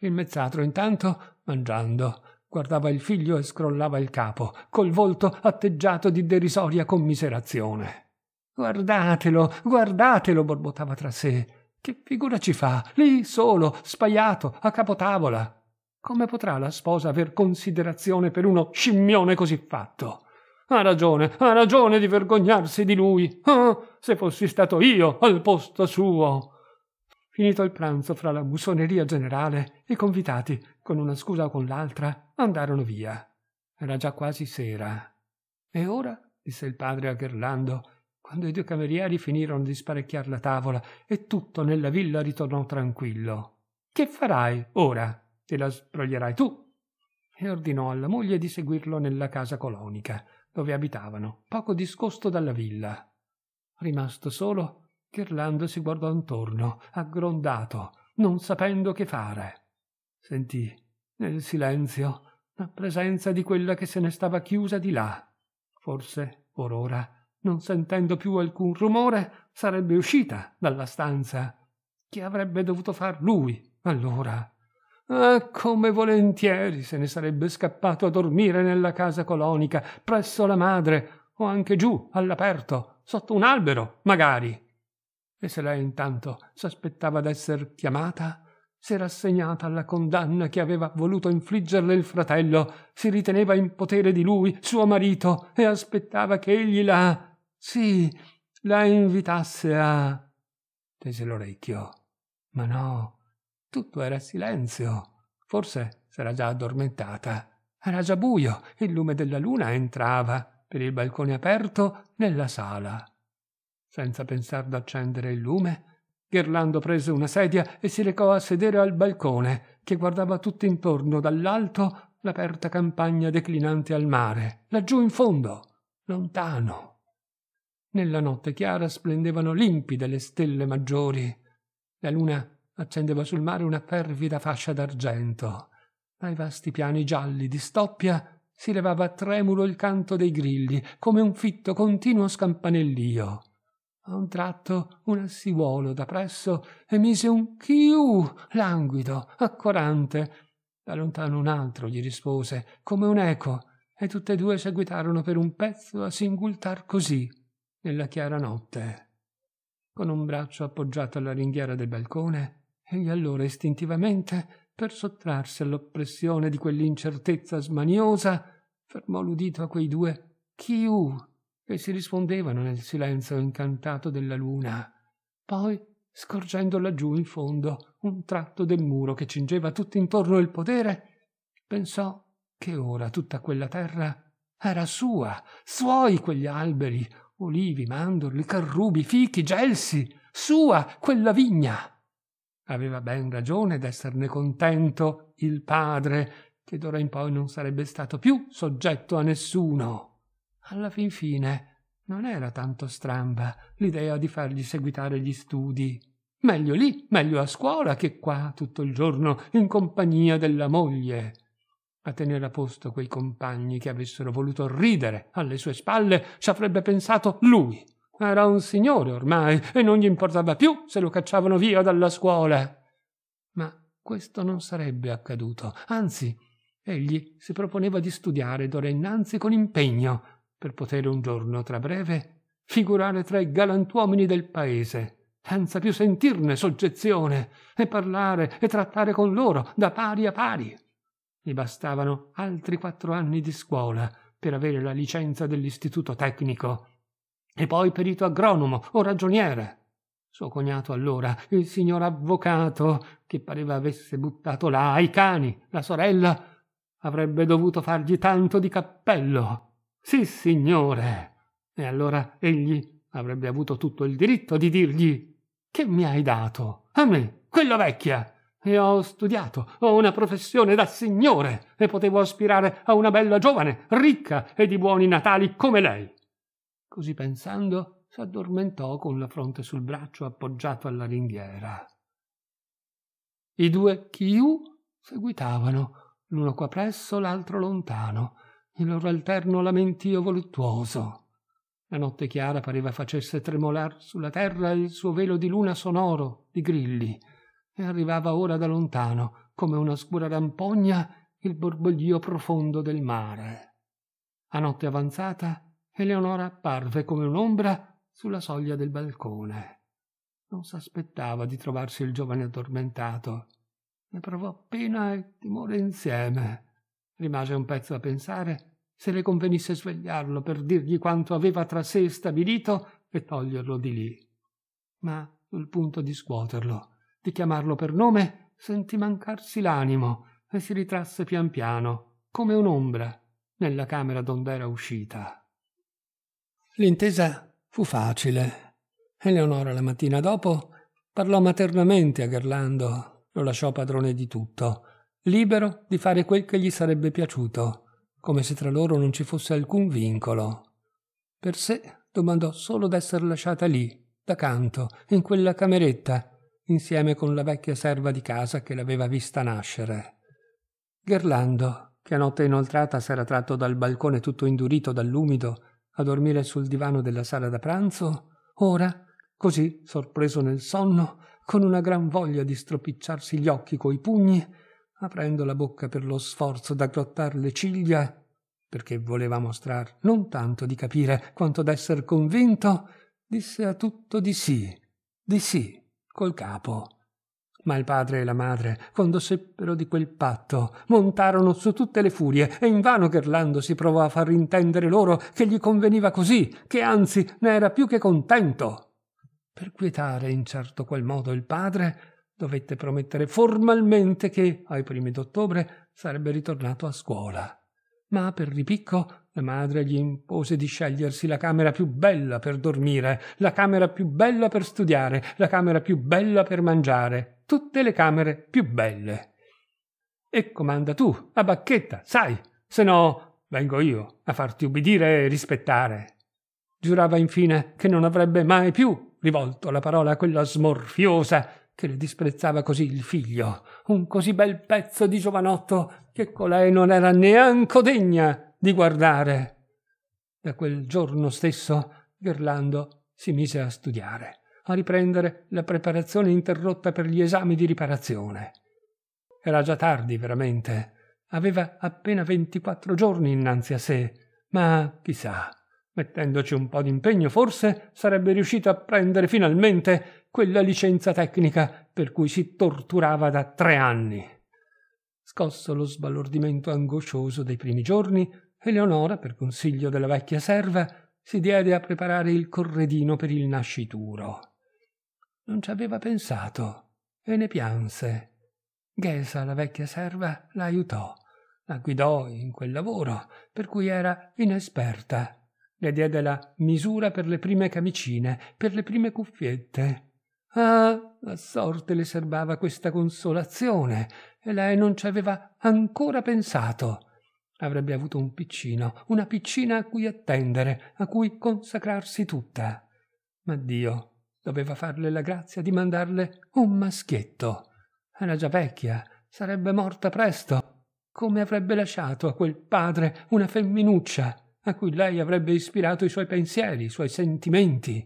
il mezzadro intanto, mangiando, guardava il figlio e scrollava il capo, col volto atteggiato di derisoria commiserazione. Guardatelo, guardatelo, borbottava tra sé. Che figura ci fa, lì solo, spaiato, a capotavola. Come potrà la sposa aver considerazione per uno scimmione così fatto? Ha ragione, ha ragione di vergognarsi di lui. Ah, se fossi stato io al posto suo. Finito il pranzo fra la bussoneria generale, i convitati, con una scusa o con l'altra, andarono via. Era già quasi sera. E ora? disse il padre a Gerlando, quando i due camerieri finirono di sparecchiar la tavola e tutto nella villa ritornò tranquillo. Che farai ora? Te la sbroglierai tu? E ordinò alla moglie di seguirlo nella casa colonica, dove abitavano, poco discosto dalla villa. Rimasto solo, Gerlando si guardò intorno, aggrondato, non sapendo che fare. Sentì, nel silenzio, la presenza di quella che se ne stava chiusa di là. Forse, or ora, non sentendo più alcun rumore, sarebbe uscita dalla stanza. Che avrebbe dovuto far lui, allora? Ah, come volentieri se ne sarebbe scappato a dormire nella casa colonica, presso la madre, o anche giù, all'aperto, sotto un albero, magari. E se lei intanto s'aspettava d'esser chiamata, s'era assegnata alla condanna che aveva voluto infliggerle il fratello, si riteneva in potere di lui, suo marito, e aspettava che egli la... sì, la invitasse a... Tese l'orecchio. Ma no, tutto era silenzio. Forse s'era già addormentata. Era già buio, il lume della luna entrava, per il balcone aperto, nella sala. Senza pensar d'accendere il lume, Gerlando prese una sedia e si recò a sedere al balcone, che guardava tutt'intorno dall'alto l'aperta campagna declinante al mare, laggiù in fondo, lontano. Nella notte chiara splendevano limpide le stelle maggiori. La luna accendeva sul mare una fervida fascia d'argento. Dai vasti piani gialli di stoppia si levava tremulo il canto dei grilli, come un fitto continuo scampanellio a un tratto un assiuolo da presso emise un chiù languido accorante da lontano un altro gli rispose come un'eco e tutt'e e due seguitarono per un pezzo a singultar così nella chiara notte con un braccio appoggiato alla ringhiera del balcone egli allora istintivamente per sottrarsi all'oppressione di quell'incertezza smaniosa fermò l'udito a quei due chiù e si rispondevano nel silenzio incantato della luna. Poi, scorgendo laggiù in fondo un tratto del muro che cingeva tutt'intorno il podere, pensò che ora tutta quella terra era sua, suoi quegli alberi, olivi, mandorli, carrubi, fichi, gelsi, sua quella vigna. Aveva ben ragione d'esserne contento il padre, che d'ora in poi non sarebbe stato più soggetto a nessuno alla fin fine non era tanto stramba l'idea di fargli seguitare gli studi. Meglio lì, meglio a scuola che qua tutto il giorno in compagnia della moglie. A tenere a posto quei compagni che avessero voluto ridere alle sue spalle ci avrebbe pensato lui. Era un signore ormai e non gli importava più se lo cacciavano via dalla scuola. Ma questo non sarebbe accaduto, anzi, egli si proponeva di studiare d'ora innanzi con impegno per poter un giorno tra breve figurare tra i galantuomini del paese, senza più sentirne soggezione, e parlare e trattare con loro da pari a pari. Gli bastavano altri quattro anni di scuola per avere la licenza dell'istituto tecnico, e poi perito agronomo o ragioniere. Suo cognato allora, il signor avvocato, che pareva avesse buttato là ai cani la sorella, avrebbe dovuto fargli tanto di cappello sì, signore. E allora egli avrebbe avuto tutto il diritto di dirgli Che mi hai dato? A me, quella vecchia. E ho studiato, ho una professione da signore, e potevo aspirare a una bella giovane, ricca e di buoni natali come lei. Così pensando, s'addormentò con la fronte sul braccio appoggiato alla ringhiera. I due Chiu seguitavano, l'uno qua presso, l'altro lontano, il loro alterno lamentio voluttuoso. La notte chiara pareva facesse tremolar sulla terra il suo velo di luna sonoro di grilli, e arrivava ora da lontano, come una scura rampogna, il borboglio profondo del mare. A notte avanzata, Eleonora apparve come un'ombra sulla soglia del balcone. Non s'aspettava di trovarsi il giovane addormentato. Ne provò pena e timore insieme. Rimase un pezzo a pensare se le convenisse svegliarlo per dirgli quanto aveva tra sé stabilito e toglierlo di lì. Ma sul punto di scuoterlo, di chiamarlo per nome, sentì mancarsi l'animo e si ritrasse pian piano, come un'ombra, nella camera dond'era uscita. L'intesa fu facile. Eleonora la mattina dopo parlò maternamente a Gerlando, lo lasciò padrone di tutto, libero di fare quel che gli sarebbe piaciuto come se tra loro non ci fosse alcun vincolo. Per sé domandò solo d'essere lasciata lì, da canto, in quella cameretta, insieme con la vecchia serva di casa che l'aveva vista nascere. Gerlando, che a notte inoltrata s'era tratto dal balcone tutto indurito dall'umido a dormire sul divano della sala da pranzo, ora, così sorpreso nel sonno, con una gran voglia di stropicciarsi gli occhi coi pugni, aprendo la bocca per lo sforzo d'aggrottar le ciglia, perché voleva mostrar non tanto di capire quanto d'esser convinto, disse a tutto di sì, di sì, col capo. Ma il padre e la madre, quando seppero di quel patto, montarono su tutte le furie e invano Gerlando si provò a far intendere loro che gli conveniva così, che anzi ne era più che contento. Per quietare in certo qual modo il padre, dovette promettere formalmente che, ai primi d'ottobre, sarebbe ritornato a scuola. Ma per ripicco la madre gli impose di scegliersi la camera più bella per dormire, la camera più bella per studiare, la camera più bella per mangiare, tutte le camere più belle. E comanda tu, a bacchetta, sai, se no vengo io a farti ubbidire e rispettare. Giurava infine che non avrebbe mai più rivolto la parola a quella smorfiosa che le disprezzava così il figlio, un così bel pezzo di giovanotto che colei non era neanco degna di guardare. Da quel giorno stesso Gerlando si mise a studiare, a riprendere la preparazione interrotta per gli esami di riparazione. Era già tardi, veramente. Aveva appena ventiquattro giorni innanzi a sé, ma chissà, mettendoci un po d'impegno forse sarebbe riuscito a prendere finalmente quella licenza tecnica per cui si torturava da tre anni. Scosso lo sbalordimento angoscioso dei primi giorni, Eleonora, per consiglio della vecchia serva, si diede a preparare il corredino per il nascituro. Non ci aveva pensato e ne pianse. Ghesa, la vecchia serva, la aiutò, la guidò in quel lavoro per cui era inesperta le diede la misura per le prime camicine, per le prime cuffiette. Ah, la sorte le serbava questa consolazione e lei non ci aveva ancora pensato. Avrebbe avuto un piccino, una piccina a cui attendere, a cui consacrarsi tutta. Ma Dio doveva farle la grazia di mandarle un maschietto. Era già vecchia, sarebbe morta presto. Come avrebbe lasciato a quel padre una femminuccia a cui lei avrebbe ispirato i suoi pensieri, i suoi sentimenti?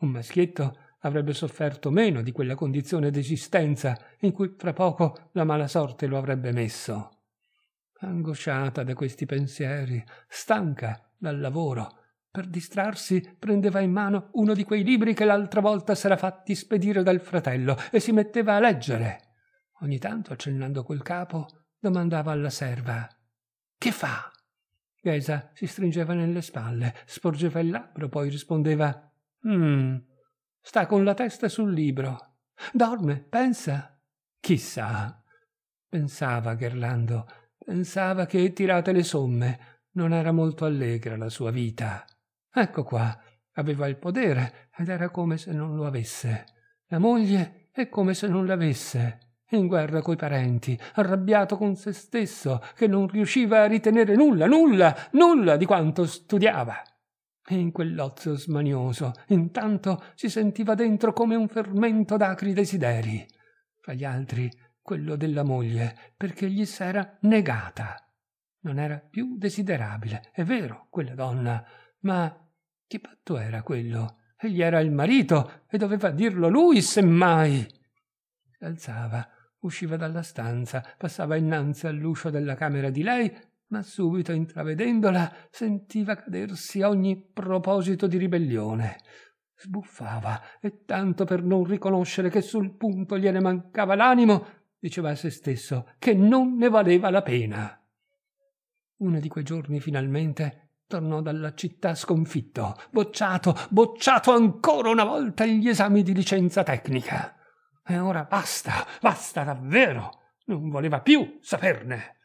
Un maschietto avrebbe sofferto meno di quella condizione d'esistenza in cui fra poco la mala sorte lo avrebbe messo. Angosciata da questi pensieri, stanca dal lavoro, per distrarsi prendeva in mano uno di quei libri che l'altra volta s'era fatti spedire dal fratello e si metteva a leggere. Ogni tanto, accennando col capo, domandava alla serva Che fa? Ghesa si stringeva nelle spalle, sporgeva il labbro, poi rispondeva Mmm, Sta con la testa sul libro. Dorme, pensa. Chissà. Pensava Gerlando, pensava che tirate le somme. Non era molto allegra la sua vita. Ecco qua, aveva il potere ed era come se non lo avesse. La moglie è come se non l'avesse in guerra coi parenti, arrabbiato con se stesso, che non riusciva a ritenere nulla, nulla, nulla di quanto studiava e in quell'ozio smanioso intanto si sentiva dentro come un fermento d'acri desideri fra gli altri quello della moglie perché gli s'era negata non era più desiderabile è vero quella donna ma che patto era quello egli era il marito e doveva dirlo lui se mai alzava usciva dalla stanza passava innanzi all'uscio della camera di lei ma subito intravedendola sentiva cadersi ogni proposito di ribellione. Sbuffava e tanto per non riconoscere che sul punto gliene mancava l'animo, diceva a se stesso che non ne valeva la pena. Uno di quei giorni finalmente tornò dalla città sconfitto, bocciato, bocciato ancora una volta gli esami di licenza tecnica. E ora basta, basta davvero. Non voleva più saperne.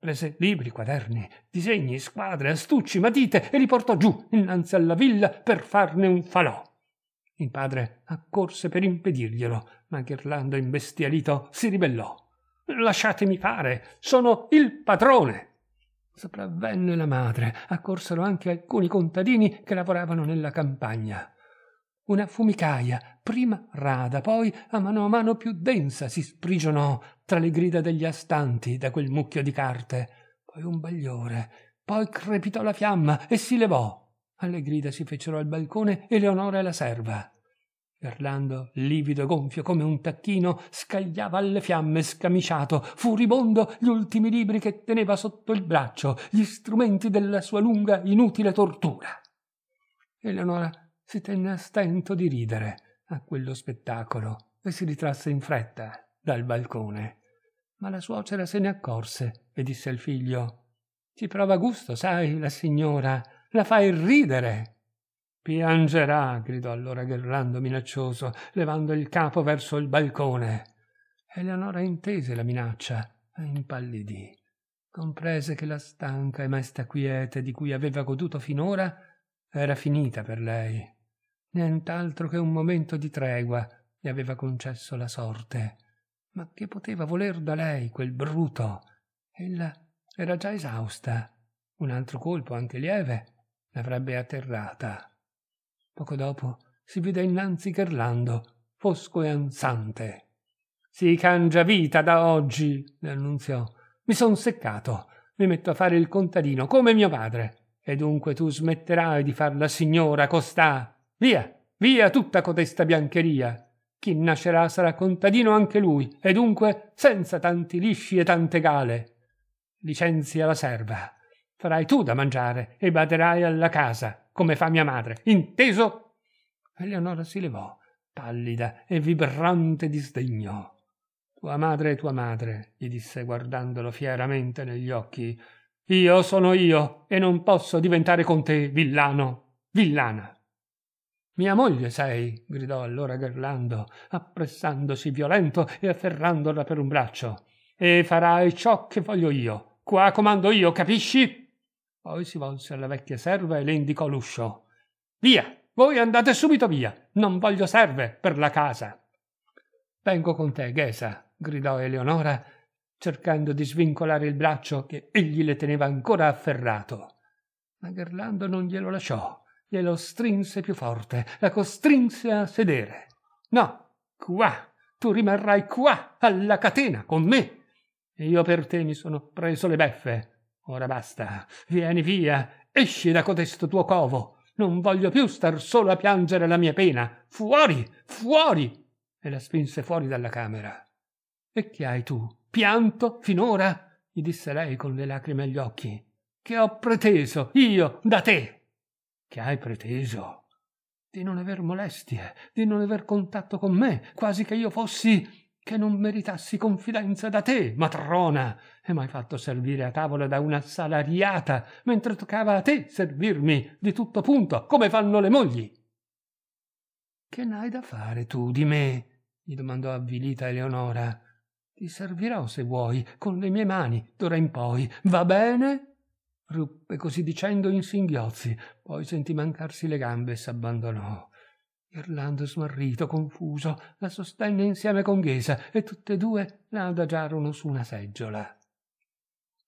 Prese libri, quaderni, disegni, squadre, astucci, matite e li portò giù innanzi alla villa per farne un falò. Il padre accorse per impedirglielo, ma Ghirlando imbestialito si ribellò. Lasciatemi fare, sono il padrone. Sopravvenne la madre, accorsero anche alcuni contadini che lavoravano nella campagna. Una fumicaia, prima rada, poi a mano a mano più densa, si sprigionò tra le grida degli astanti da quel mucchio di carte. Poi un bagliore, poi crepitò la fiamma e si levò. Alle grida si fecero al balcone Eleonora e la serva. Gerlando, livido e gonfio come un tacchino, scagliava alle fiamme scamiciato, furibondo, gli ultimi libri che teneva sotto il braccio, gli strumenti della sua lunga, inutile tortura. Eleonora si tenne a stento di ridere a quello spettacolo e si ritrasse in fretta dal balcone. Ma la suocera se ne accorse e disse al figlio Ci prova gusto, sai, la signora, la fai ridere. Piangerà, gridò allora Gherlando minaccioso, levando il capo verso il balcone. Eleonora intese la minaccia e impallidì. Comprese che la stanca e mesta quiete di cui aveva goduto finora era finita per lei. Nient'altro che un momento di tregua gli aveva concesso la sorte ma che poteva voler da lei quel bruto? Ella era già esausta. Un altro colpo, anche lieve, l'avrebbe atterrata. Poco dopo si vide innanzi Gerlando, fosco e ansante. Si cangia vita da oggi, le annunziò. Mi son seccato. Mi metto a fare il contadino, come mio padre. E dunque tu smetterai di far la signora costà. Via, via tutta codesta biancheria. Chi nascerà sarà contadino anche lui, e dunque senza tanti lisci e tante gale. Licenzia la serva. Farai tu da mangiare e baderai alla casa, come fa mia madre, inteso? Eleonora si levò, pallida e vibrante di sdegno. Tua madre è tua madre, gli disse guardandolo fieramente negli occhi. Io sono io e non posso diventare con te villano, villana mia moglie sei gridò allora gerlando appressandosi violento e afferrandola per un braccio e farai ciò che voglio io qua comando io capisci poi si volse alla vecchia serva e le indicò l'uscio via voi andate subito via non voglio serve per la casa vengo con te ghesa gridò eleonora cercando di svincolare il braccio che egli le teneva ancora afferrato ma gerlando non glielo lasciò glielo strinse più forte, la costrinse a sedere. No, qua, tu rimarrai qua, alla catena, con me. Io per te mi sono preso le beffe. Ora basta, vieni via, esci da codesto tuo covo. Non voglio più star solo a piangere la mia pena. Fuori, fuori! E la spinse fuori dalla camera. E che hai tu? Pianto finora? gli disse lei con le lacrime agli occhi. Che ho preteso io da te? che hai preteso di non aver molestie, di non aver contatto con me, quasi che io fossi che non meritassi confidenza da te, matrona, e m'hai fatto servire a tavola da una salariata, mentre toccava a te servirmi di tutto punto, come fanno le mogli. Che n'hai da fare tu di me? gli domandò avvilita Eleonora. Ti servirò se vuoi, con le mie mani, d'ora in poi, va bene? ruppe così dicendo in singhiozzi, poi sentì mancarsi le gambe e s'abbandonò. Irlando, smarrito, confuso, la sostenne insieme con Ghesa e tutte e due la adagiarono su una seggiola.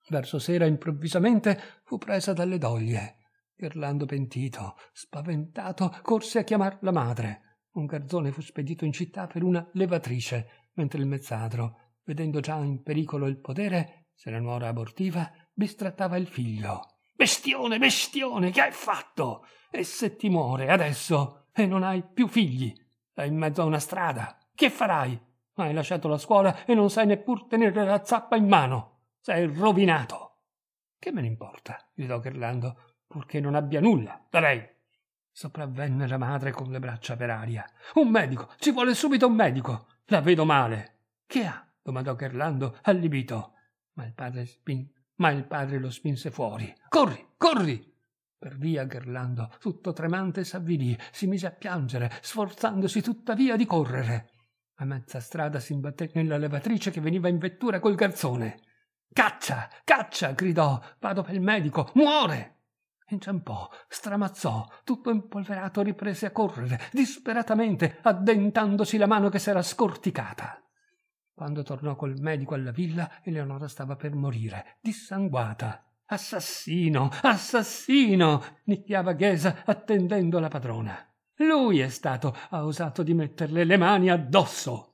Verso sera, improvvisamente, fu presa dalle doglie. Irlando, pentito, spaventato, corse a chiamar la madre. Un garzone fu spedito in città per una levatrice, mentre il mezzadro, vedendo già in pericolo il potere, se la nuora abortiva, bistrattava il figlio. Bestione, bestione, che hai fatto? E se ti muore adesso e non hai più figli? Sei in mezzo a una strada. Che farai? Hai lasciato la scuola e non sai neppur tenere la zappa in mano. Sei rovinato. Che me ne importa? gridò Gerlando, purché non abbia nulla da lei. Sopravvenne la madre con le braccia per aria. Un medico! Ci vuole subito un medico! La vedo male! Che ha? domandò Gerlando, allibito. Ma il padre spin- ma il padre lo spinse fuori. Corri, corri! Per via Gerlando, tutto tremante, s'avvilì, si mise a piangere, sforzandosi tuttavia di correre. A mezza strada si imbatté nella levatrice che veniva in vettura col garzone. Caccia, caccia, gridò, vado per il medico, muore! Inciampò, stramazzò, tutto impolverato riprese a correre, disperatamente, addentandosi la mano che s'era scorticata. Quando tornò col medico alla villa, Eleonora stava per morire, dissanguata. Assassino, assassino! nicchiava Ghesa attendendo la padrona. Lui è stato, ha osato di metterle le mani addosso.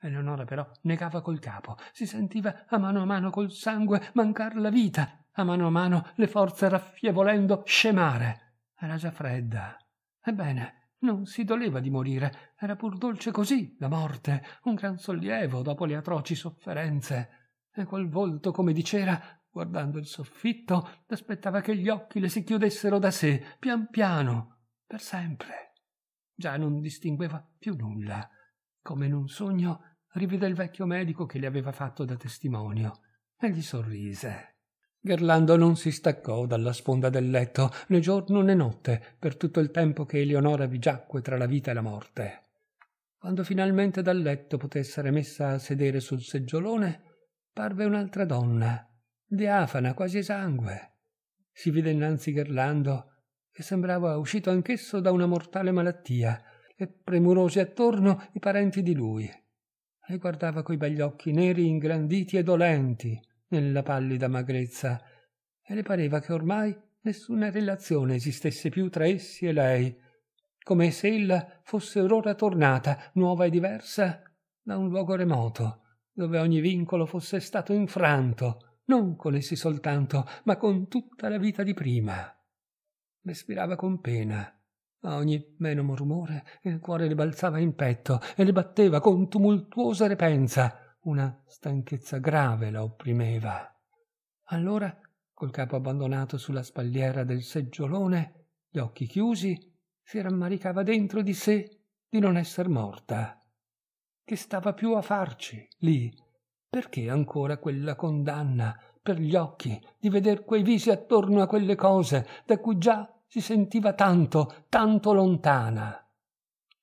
Eleonora però negava col capo, si sentiva a mano a mano col sangue mancar la vita, a mano a mano le forze raffievolendo scemare. Era già fredda. Ebbene, non si doleva di morire era pur dolce così la morte un gran sollievo dopo le atroci sofferenze e quel volto come di cera guardando il soffitto aspettava che gli occhi le si chiudessero da sé pian piano per sempre già non distingueva più nulla come in un sogno rivide il vecchio medico che le aveva fatto da testimonio e gli sorrise Gerlando non si staccò dalla sponda del letto né giorno né notte per tutto il tempo che Eleonora vi giacque tra la vita e la morte. Quando finalmente dal letto poté essere messa a sedere sul seggiolone, parve un'altra donna, diafana, quasi esangue. Si vide innanzi Gerlando, che sembrava uscito anch'esso da una mortale malattia, e premurosi attorno i parenti di lui. Le guardava coi begli occhi neri ingranditi e dolenti, nella pallida magrezza e le pareva che ormai nessuna relazione esistesse più tra essi e lei, come se ella fosse ora tornata, nuova e diversa, da un luogo remoto, dove ogni vincolo fosse stato infranto, non con essi soltanto, ma con tutta la vita di prima. Respirava con pena. A ogni meno rumore il cuore le balzava in petto e le batteva con tumultuosa repenza una stanchezza grave la opprimeva. Allora, col capo abbandonato sulla spalliera del seggiolone, gli occhi chiusi, si rammaricava dentro di sé di non esser morta. Che stava più a farci, lì? Perché ancora quella condanna per gli occhi di veder quei visi attorno a quelle cose da cui già si sentiva tanto, tanto lontana?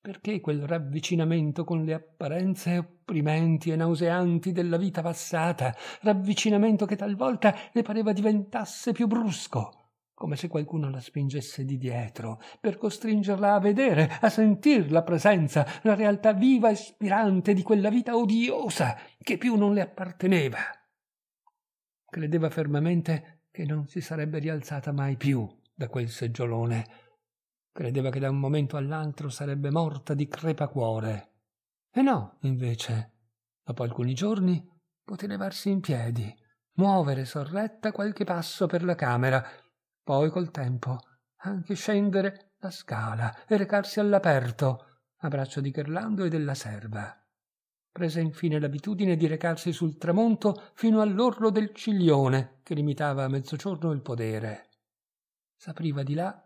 Perché quel ravvicinamento con le apparenze opprimenti e nauseanti della vita passata ravvicinamento che talvolta le pareva diventasse più brusco come se qualcuno la spingesse di dietro per costringerla a vedere, a sentir la presenza, la realtà viva e spirante di quella vita odiosa che più non le apparteneva. Credeva fermamente che non si sarebbe rialzata mai più da quel seggiolone. Credeva che da un momento all'altro sarebbe morta di crepacuore e no, invece, dopo alcuni giorni poté levarsi in piedi, muovere sorretta qualche passo per la camera, poi col tempo anche scendere la scala e recarsi all'aperto, a braccio di Gerlando e della serva. Prese infine l'abitudine di recarsi sul tramonto fino all'orlo del ciglione che limitava a mezzogiorno il podere. S'apriva di là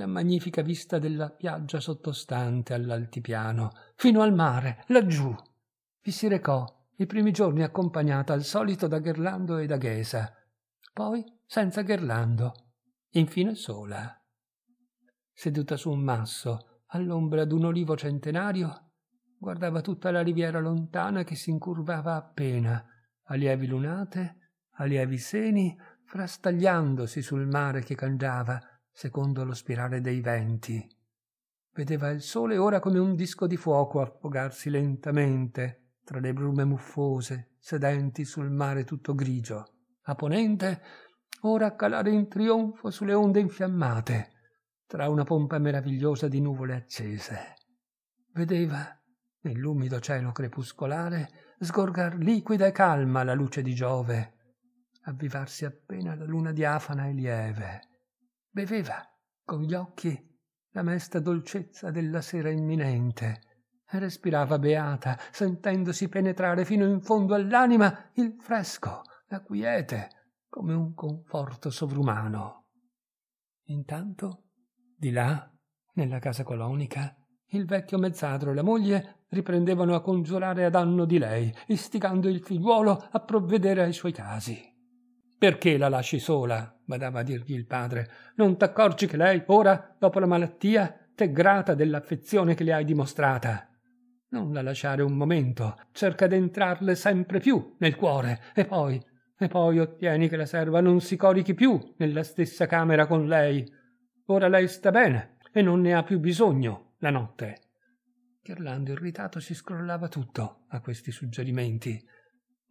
la magnifica vista della piaggia sottostante all'altipiano, fino al mare, laggiù. Vi si recò i primi giorni accompagnata al solito da Gerlando e da Ghesa, poi senza Gerlando, infine sola. Seduta su un masso, all'ombra d'un olivo centenario, guardava tutta la riviera lontana che si incurvava appena, a lievi lunate, a lievi seni, frastagliandosi sul mare che cangiava, secondo lo spirale dei venti. Vedeva il sole ora come un disco di fuoco affogarsi lentamente tra le brume muffose, sedenti sul mare tutto grigio. A ponente, ora calare in trionfo sulle onde infiammate, tra una pompa meravigliosa di nuvole accese. Vedeva, nell'umido cielo crepuscolare, sgorgar liquida e calma la luce di Giove, avvivarsi appena la luna diafana e lieve beveva con gli occhi la mesta dolcezza della sera imminente e respirava beata sentendosi penetrare fino in fondo all'anima il fresco la quiete come un conforto sovrumano intanto di là nella casa colonica il vecchio mezzadro e la moglie riprendevano a congiurare a danno di lei istigando il figliuolo a provvedere ai suoi casi perché la lasci sola badava a dirgli il padre non t'accorgi che lei ora dopo la malattia t'è grata dell'affezione che le hai dimostrata non la lasciare un momento cerca d'entrarle sempre più nel cuore e poi e poi ottieni che la serva non si corichi più nella stessa camera con lei ora lei sta bene e non ne ha più bisogno la notte Gerlando irritato si scrollava tutto a questi suggerimenti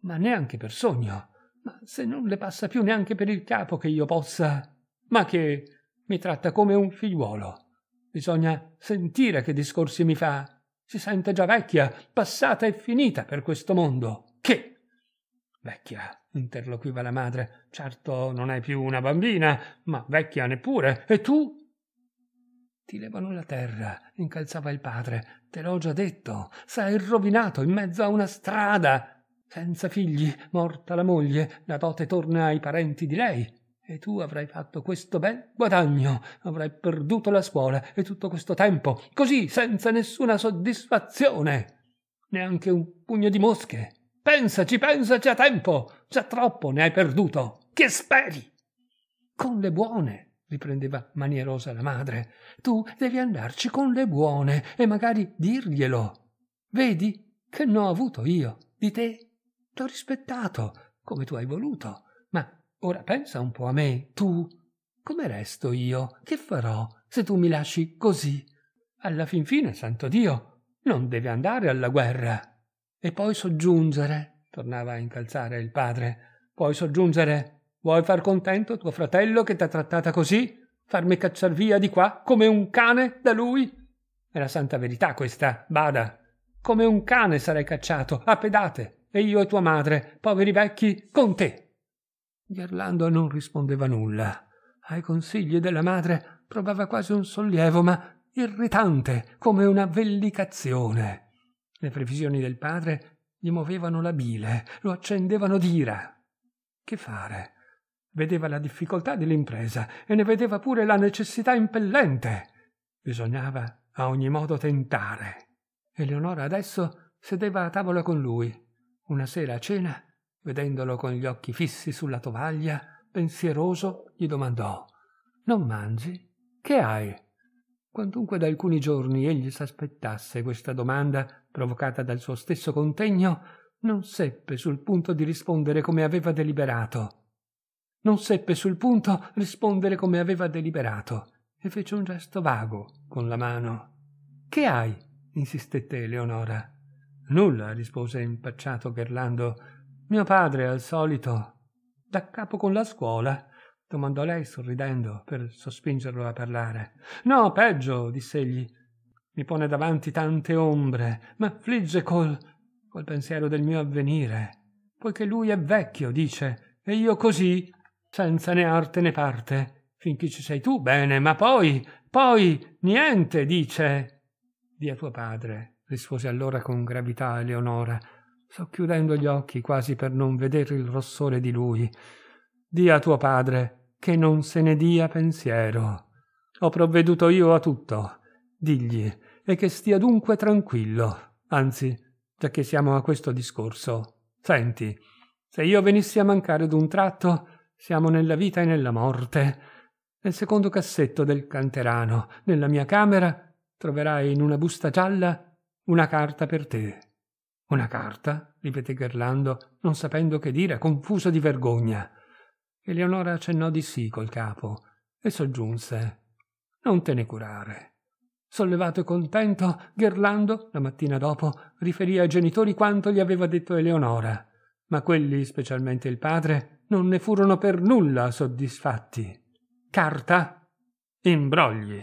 ma neanche per sogno ma se non le passa più neanche per il capo che io possa... Ma che mi tratta come un figliuolo. Bisogna sentire che discorsi mi fa. Si sente già vecchia, passata e finita per questo mondo. Che? Vecchia, interloquiva la madre. Certo non è più una bambina, ma vecchia neppure. E tu? Ti levano la terra, incalzava il padre. Te l'ho già detto, sei rovinato in mezzo a una strada senza figli, morta la moglie, la dote torna ai parenti di lei. E tu avrai fatto questo bel guadagno, avrai perduto la scuola e tutto questo tempo, così senza nessuna soddisfazione, neanche un pugno di mosche. Pensaci, pensaci a tempo, già troppo ne hai perduto. Che speri? Con le buone, riprendeva manierosa la madre, tu devi andarci con le buone e magari dirglielo. Vedi che n'ho avuto io, di te T'ho rispettato come tu hai voluto, ma ora pensa un po' a me, tu. Come resto io? Che farò se tu mi lasci così? Alla fin fine, santo Dio, non deve andare alla guerra. E poi soggiungere, tornava a incalzare il padre, puoi soggiungere, vuoi far contento tuo fratello che t'ha trattata così? Farmi cacciar via di qua come un cane da lui? È la santa verità questa, bada. Come un cane sarei cacciato, a pedate, e io e tua madre, poveri vecchi, con te. Gerlando non rispondeva nulla. Ai consigli della madre provava quasi un sollievo, ma irritante, come una vellicazione. Le previsioni del padre gli muovevano la bile, lo accendevano d'ira. Che fare? Vedeva la difficoltà dell'impresa e ne vedeva pure la necessità impellente. Bisognava a ogni modo tentare. Eleonora adesso sedeva a tavola con lui una sera a cena, vedendolo con gli occhi fissi sulla tovaglia, pensieroso, gli domandò Non mangi? Che hai? Quantunque da alcuni giorni egli s'aspettasse questa domanda, provocata dal suo stesso contegno, non seppe sul punto di rispondere come aveva deliberato. Non seppe sul punto rispondere come aveva deliberato e fece un gesto vago con la mano. Che hai? insistette Eleonora. Nulla, rispose impacciato Gerlando. Mio padre, al solito. Da capo con la scuola? domandò lei sorridendo per sospingerlo a parlare. No, peggio, diss'egli. Mi pone davanti tante ombre, m'affligge col col pensiero del mio avvenire, poiché lui è vecchio, dice, e io così, senza né arte né parte, finché ci sei tu, bene, ma poi, poi, niente, dice. Dia tuo padre, rispose allora con gravità Eleonora, socchiudendo gli occhi quasi per non vedere il rossore di lui. Dì a tuo padre che non se ne dia pensiero. Ho provveduto io a tutto. Digli e che stia dunque tranquillo. Anzi, già che siamo a questo discorso, senti, se io venissi a mancare d'un tratto, siamo nella vita e nella morte. Nel secondo cassetto del canterano, nella mia camera, troverai in una busta gialla una carta per te. Una carta? ripeté Gerlando, non sapendo che dire, confuso di vergogna. Eleonora accennò di sì col capo e soggiunse Non te ne curare. Sollevato e contento, Gerlando, la mattina dopo, riferì ai genitori quanto gli aveva detto Eleonora, ma quelli, specialmente il padre, non ne furono per nulla soddisfatti. Carta? Imbrogli.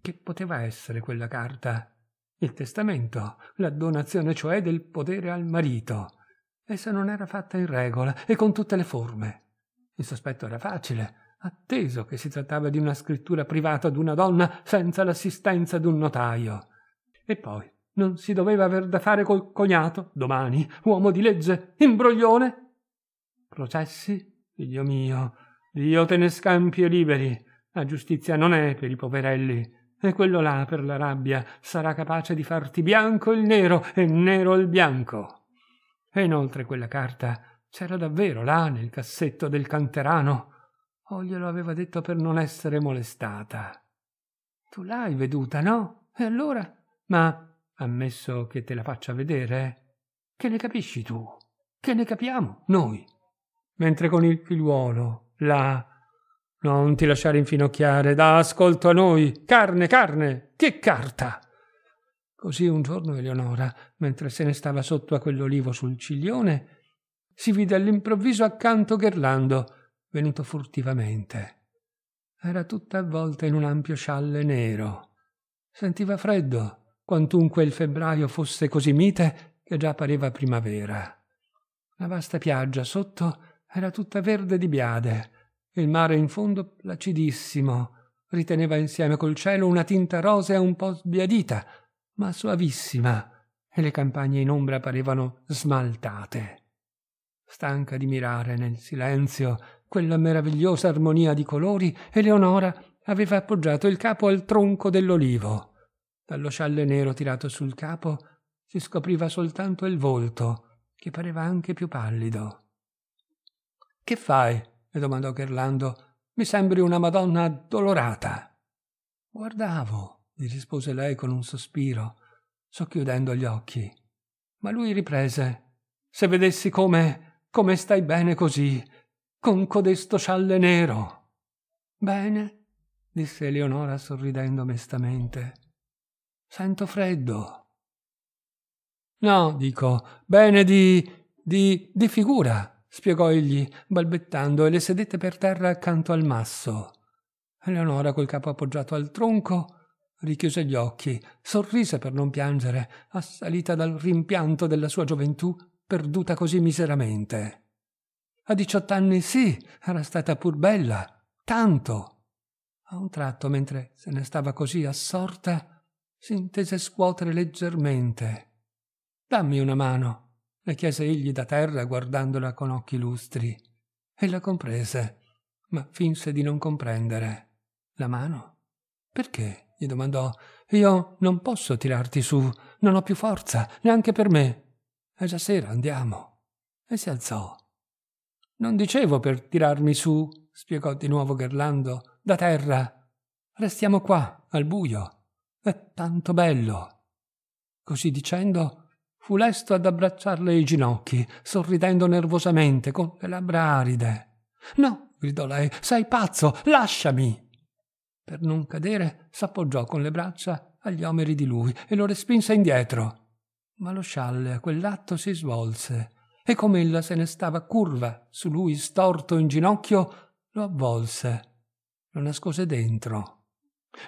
Che poteva essere quella carta? il testamento, la donazione cioè del potere al marito. Essa non era fatta in regola e con tutte le forme. Il sospetto era facile, atteso che si trattava di una scrittura privata d'una donna senza l'assistenza d'un notaio. E poi non si doveva aver da fare col cognato, domani, uomo di legge, imbroglione? Processi? Figlio mio, Dio te ne scampi e liberi. La giustizia non è per i poverelli, e quello là, per la rabbia, sarà capace di farti bianco il nero e nero il bianco. E inoltre quella carta c'era davvero là nel cassetto del canterano. O oh, glielo aveva detto per non essere molestata. Tu l'hai veduta, no? E allora? Ma, ammesso che te la faccia vedere, che ne capisci tu? Che ne capiamo noi? Mentre con il figliuolo, là, non ti lasciare infinocchiare, da ascolto a noi. Carne, carne, che carta! Così un giorno Eleonora, mentre se ne stava sotto a quell'olivo sul ciglione, si vide all'improvviso accanto Gerlando, venuto furtivamente. Era tutta avvolta in un ampio scialle nero. Sentiva freddo, quantunque il febbraio fosse così mite che già pareva primavera. La vasta piaggia sotto era tutta verde di biade, il mare in fondo placidissimo riteneva insieme col cielo una tinta rosea un po' sbiadita, ma suavissima, e le campagne in ombra parevano smaltate. Stanca di mirare nel silenzio quella meravigliosa armonia di colori, Eleonora aveva appoggiato il capo al tronco dell'olivo. Dallo scialle nero tirato sul capo si scopriva soltanto il volto, che pareva anche più pallido. Che fai? le domandò Gerlando. Mi sembri una Madonna addolorata. Guardavo, gli rispose lei con un sospiro, socchiudendo gli occhi. Ma lui riprese. Se vedessi come, come stai bene così, con codesto scialle nero. Bene, disse Eleonora sorridendo mestamente. Sento freddo. No, dico, bene di. di. di figura spiegò egli, balbettando, e le sedette per terra accanto al masso. Eleonora, col capo appoggiato al tronco, richiuse gli occhi, sorrise per non piangere, assalita dal rimpianto della sua gioventù perduta così miseramente. A diciott'anni sì, era stata pur bella, tanto. A un tratto, mentre se ne stava così assorta, si intese scuotere leggermente. Dammi una mano, le chiese egli da terra guardandola con occhi lustri. Ella comprese, ma finse di non comprendere. La mano? Perché? gli domandò. Io non posso tirarti su, non ho più forza, neanche per me. È già sera, andiamo. E si alzò. Non dicevo per tirarmi su, spiegò di nuovo Gerlando, da terra. Restiamo qua, al buio. È tanto bello. Così dicendo, Fu lesto ad abbracciarle i ginocchi, sorridendo nervosamente, con le labbra aride. No, gridò lei, sei pazzo, lasciami! Per non cadere, s'appoggiò con le braccia agli omeri di lui e lo respinse indietro. Ma lo scialle a quell'atto si svolse e come ella se ne stava curva su lui storto in ginocchio, lo avvolse, lo nascose dentro.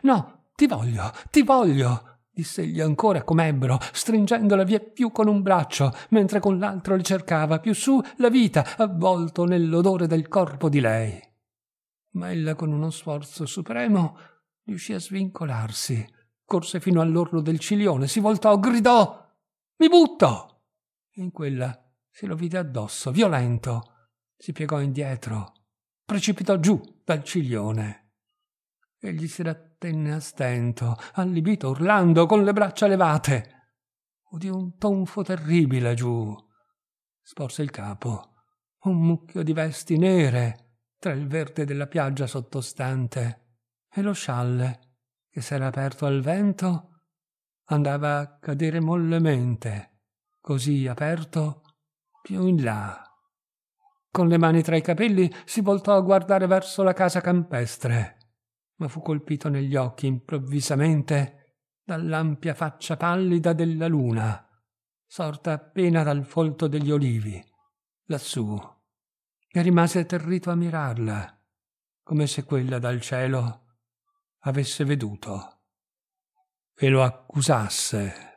No, ti voglio, ti voglio! diss'egli ancora com'ebbro, stringendola via più con un braccio, mentre con l'altro le cercava più su la vita, avvolto nell'odore del corpo di lei. Ma ella, con uno sforzo supremo, riuscì a svincolarsi, corse fino all'orlo del ciglione, si voltò, gridò Mi butto! In quella se lo vide addosso, violento, si piegò indietro, precipitò giù dal ciglione. Egli si rattenne a stento, allibito, urlando, con le braccia levate. Udì un tonfo terribile giù. Sporse il capo. Un mucchio di vesti nere tra il verde della piaggia sottostante e lo scialle che s'era aperto al vento andava a cadere mollemente, così aperto più in là. Con le mani tra i capelli si voltò a guardare verso la casa campestre ma fu colpito negli occhi improvvisamente dall'ampia faccia pallida della luna, sorta appena dal folto degli olivi, lassù, e rimase atterrito a mirarla, come se quella dal cielo avesse veduto e lo accusasse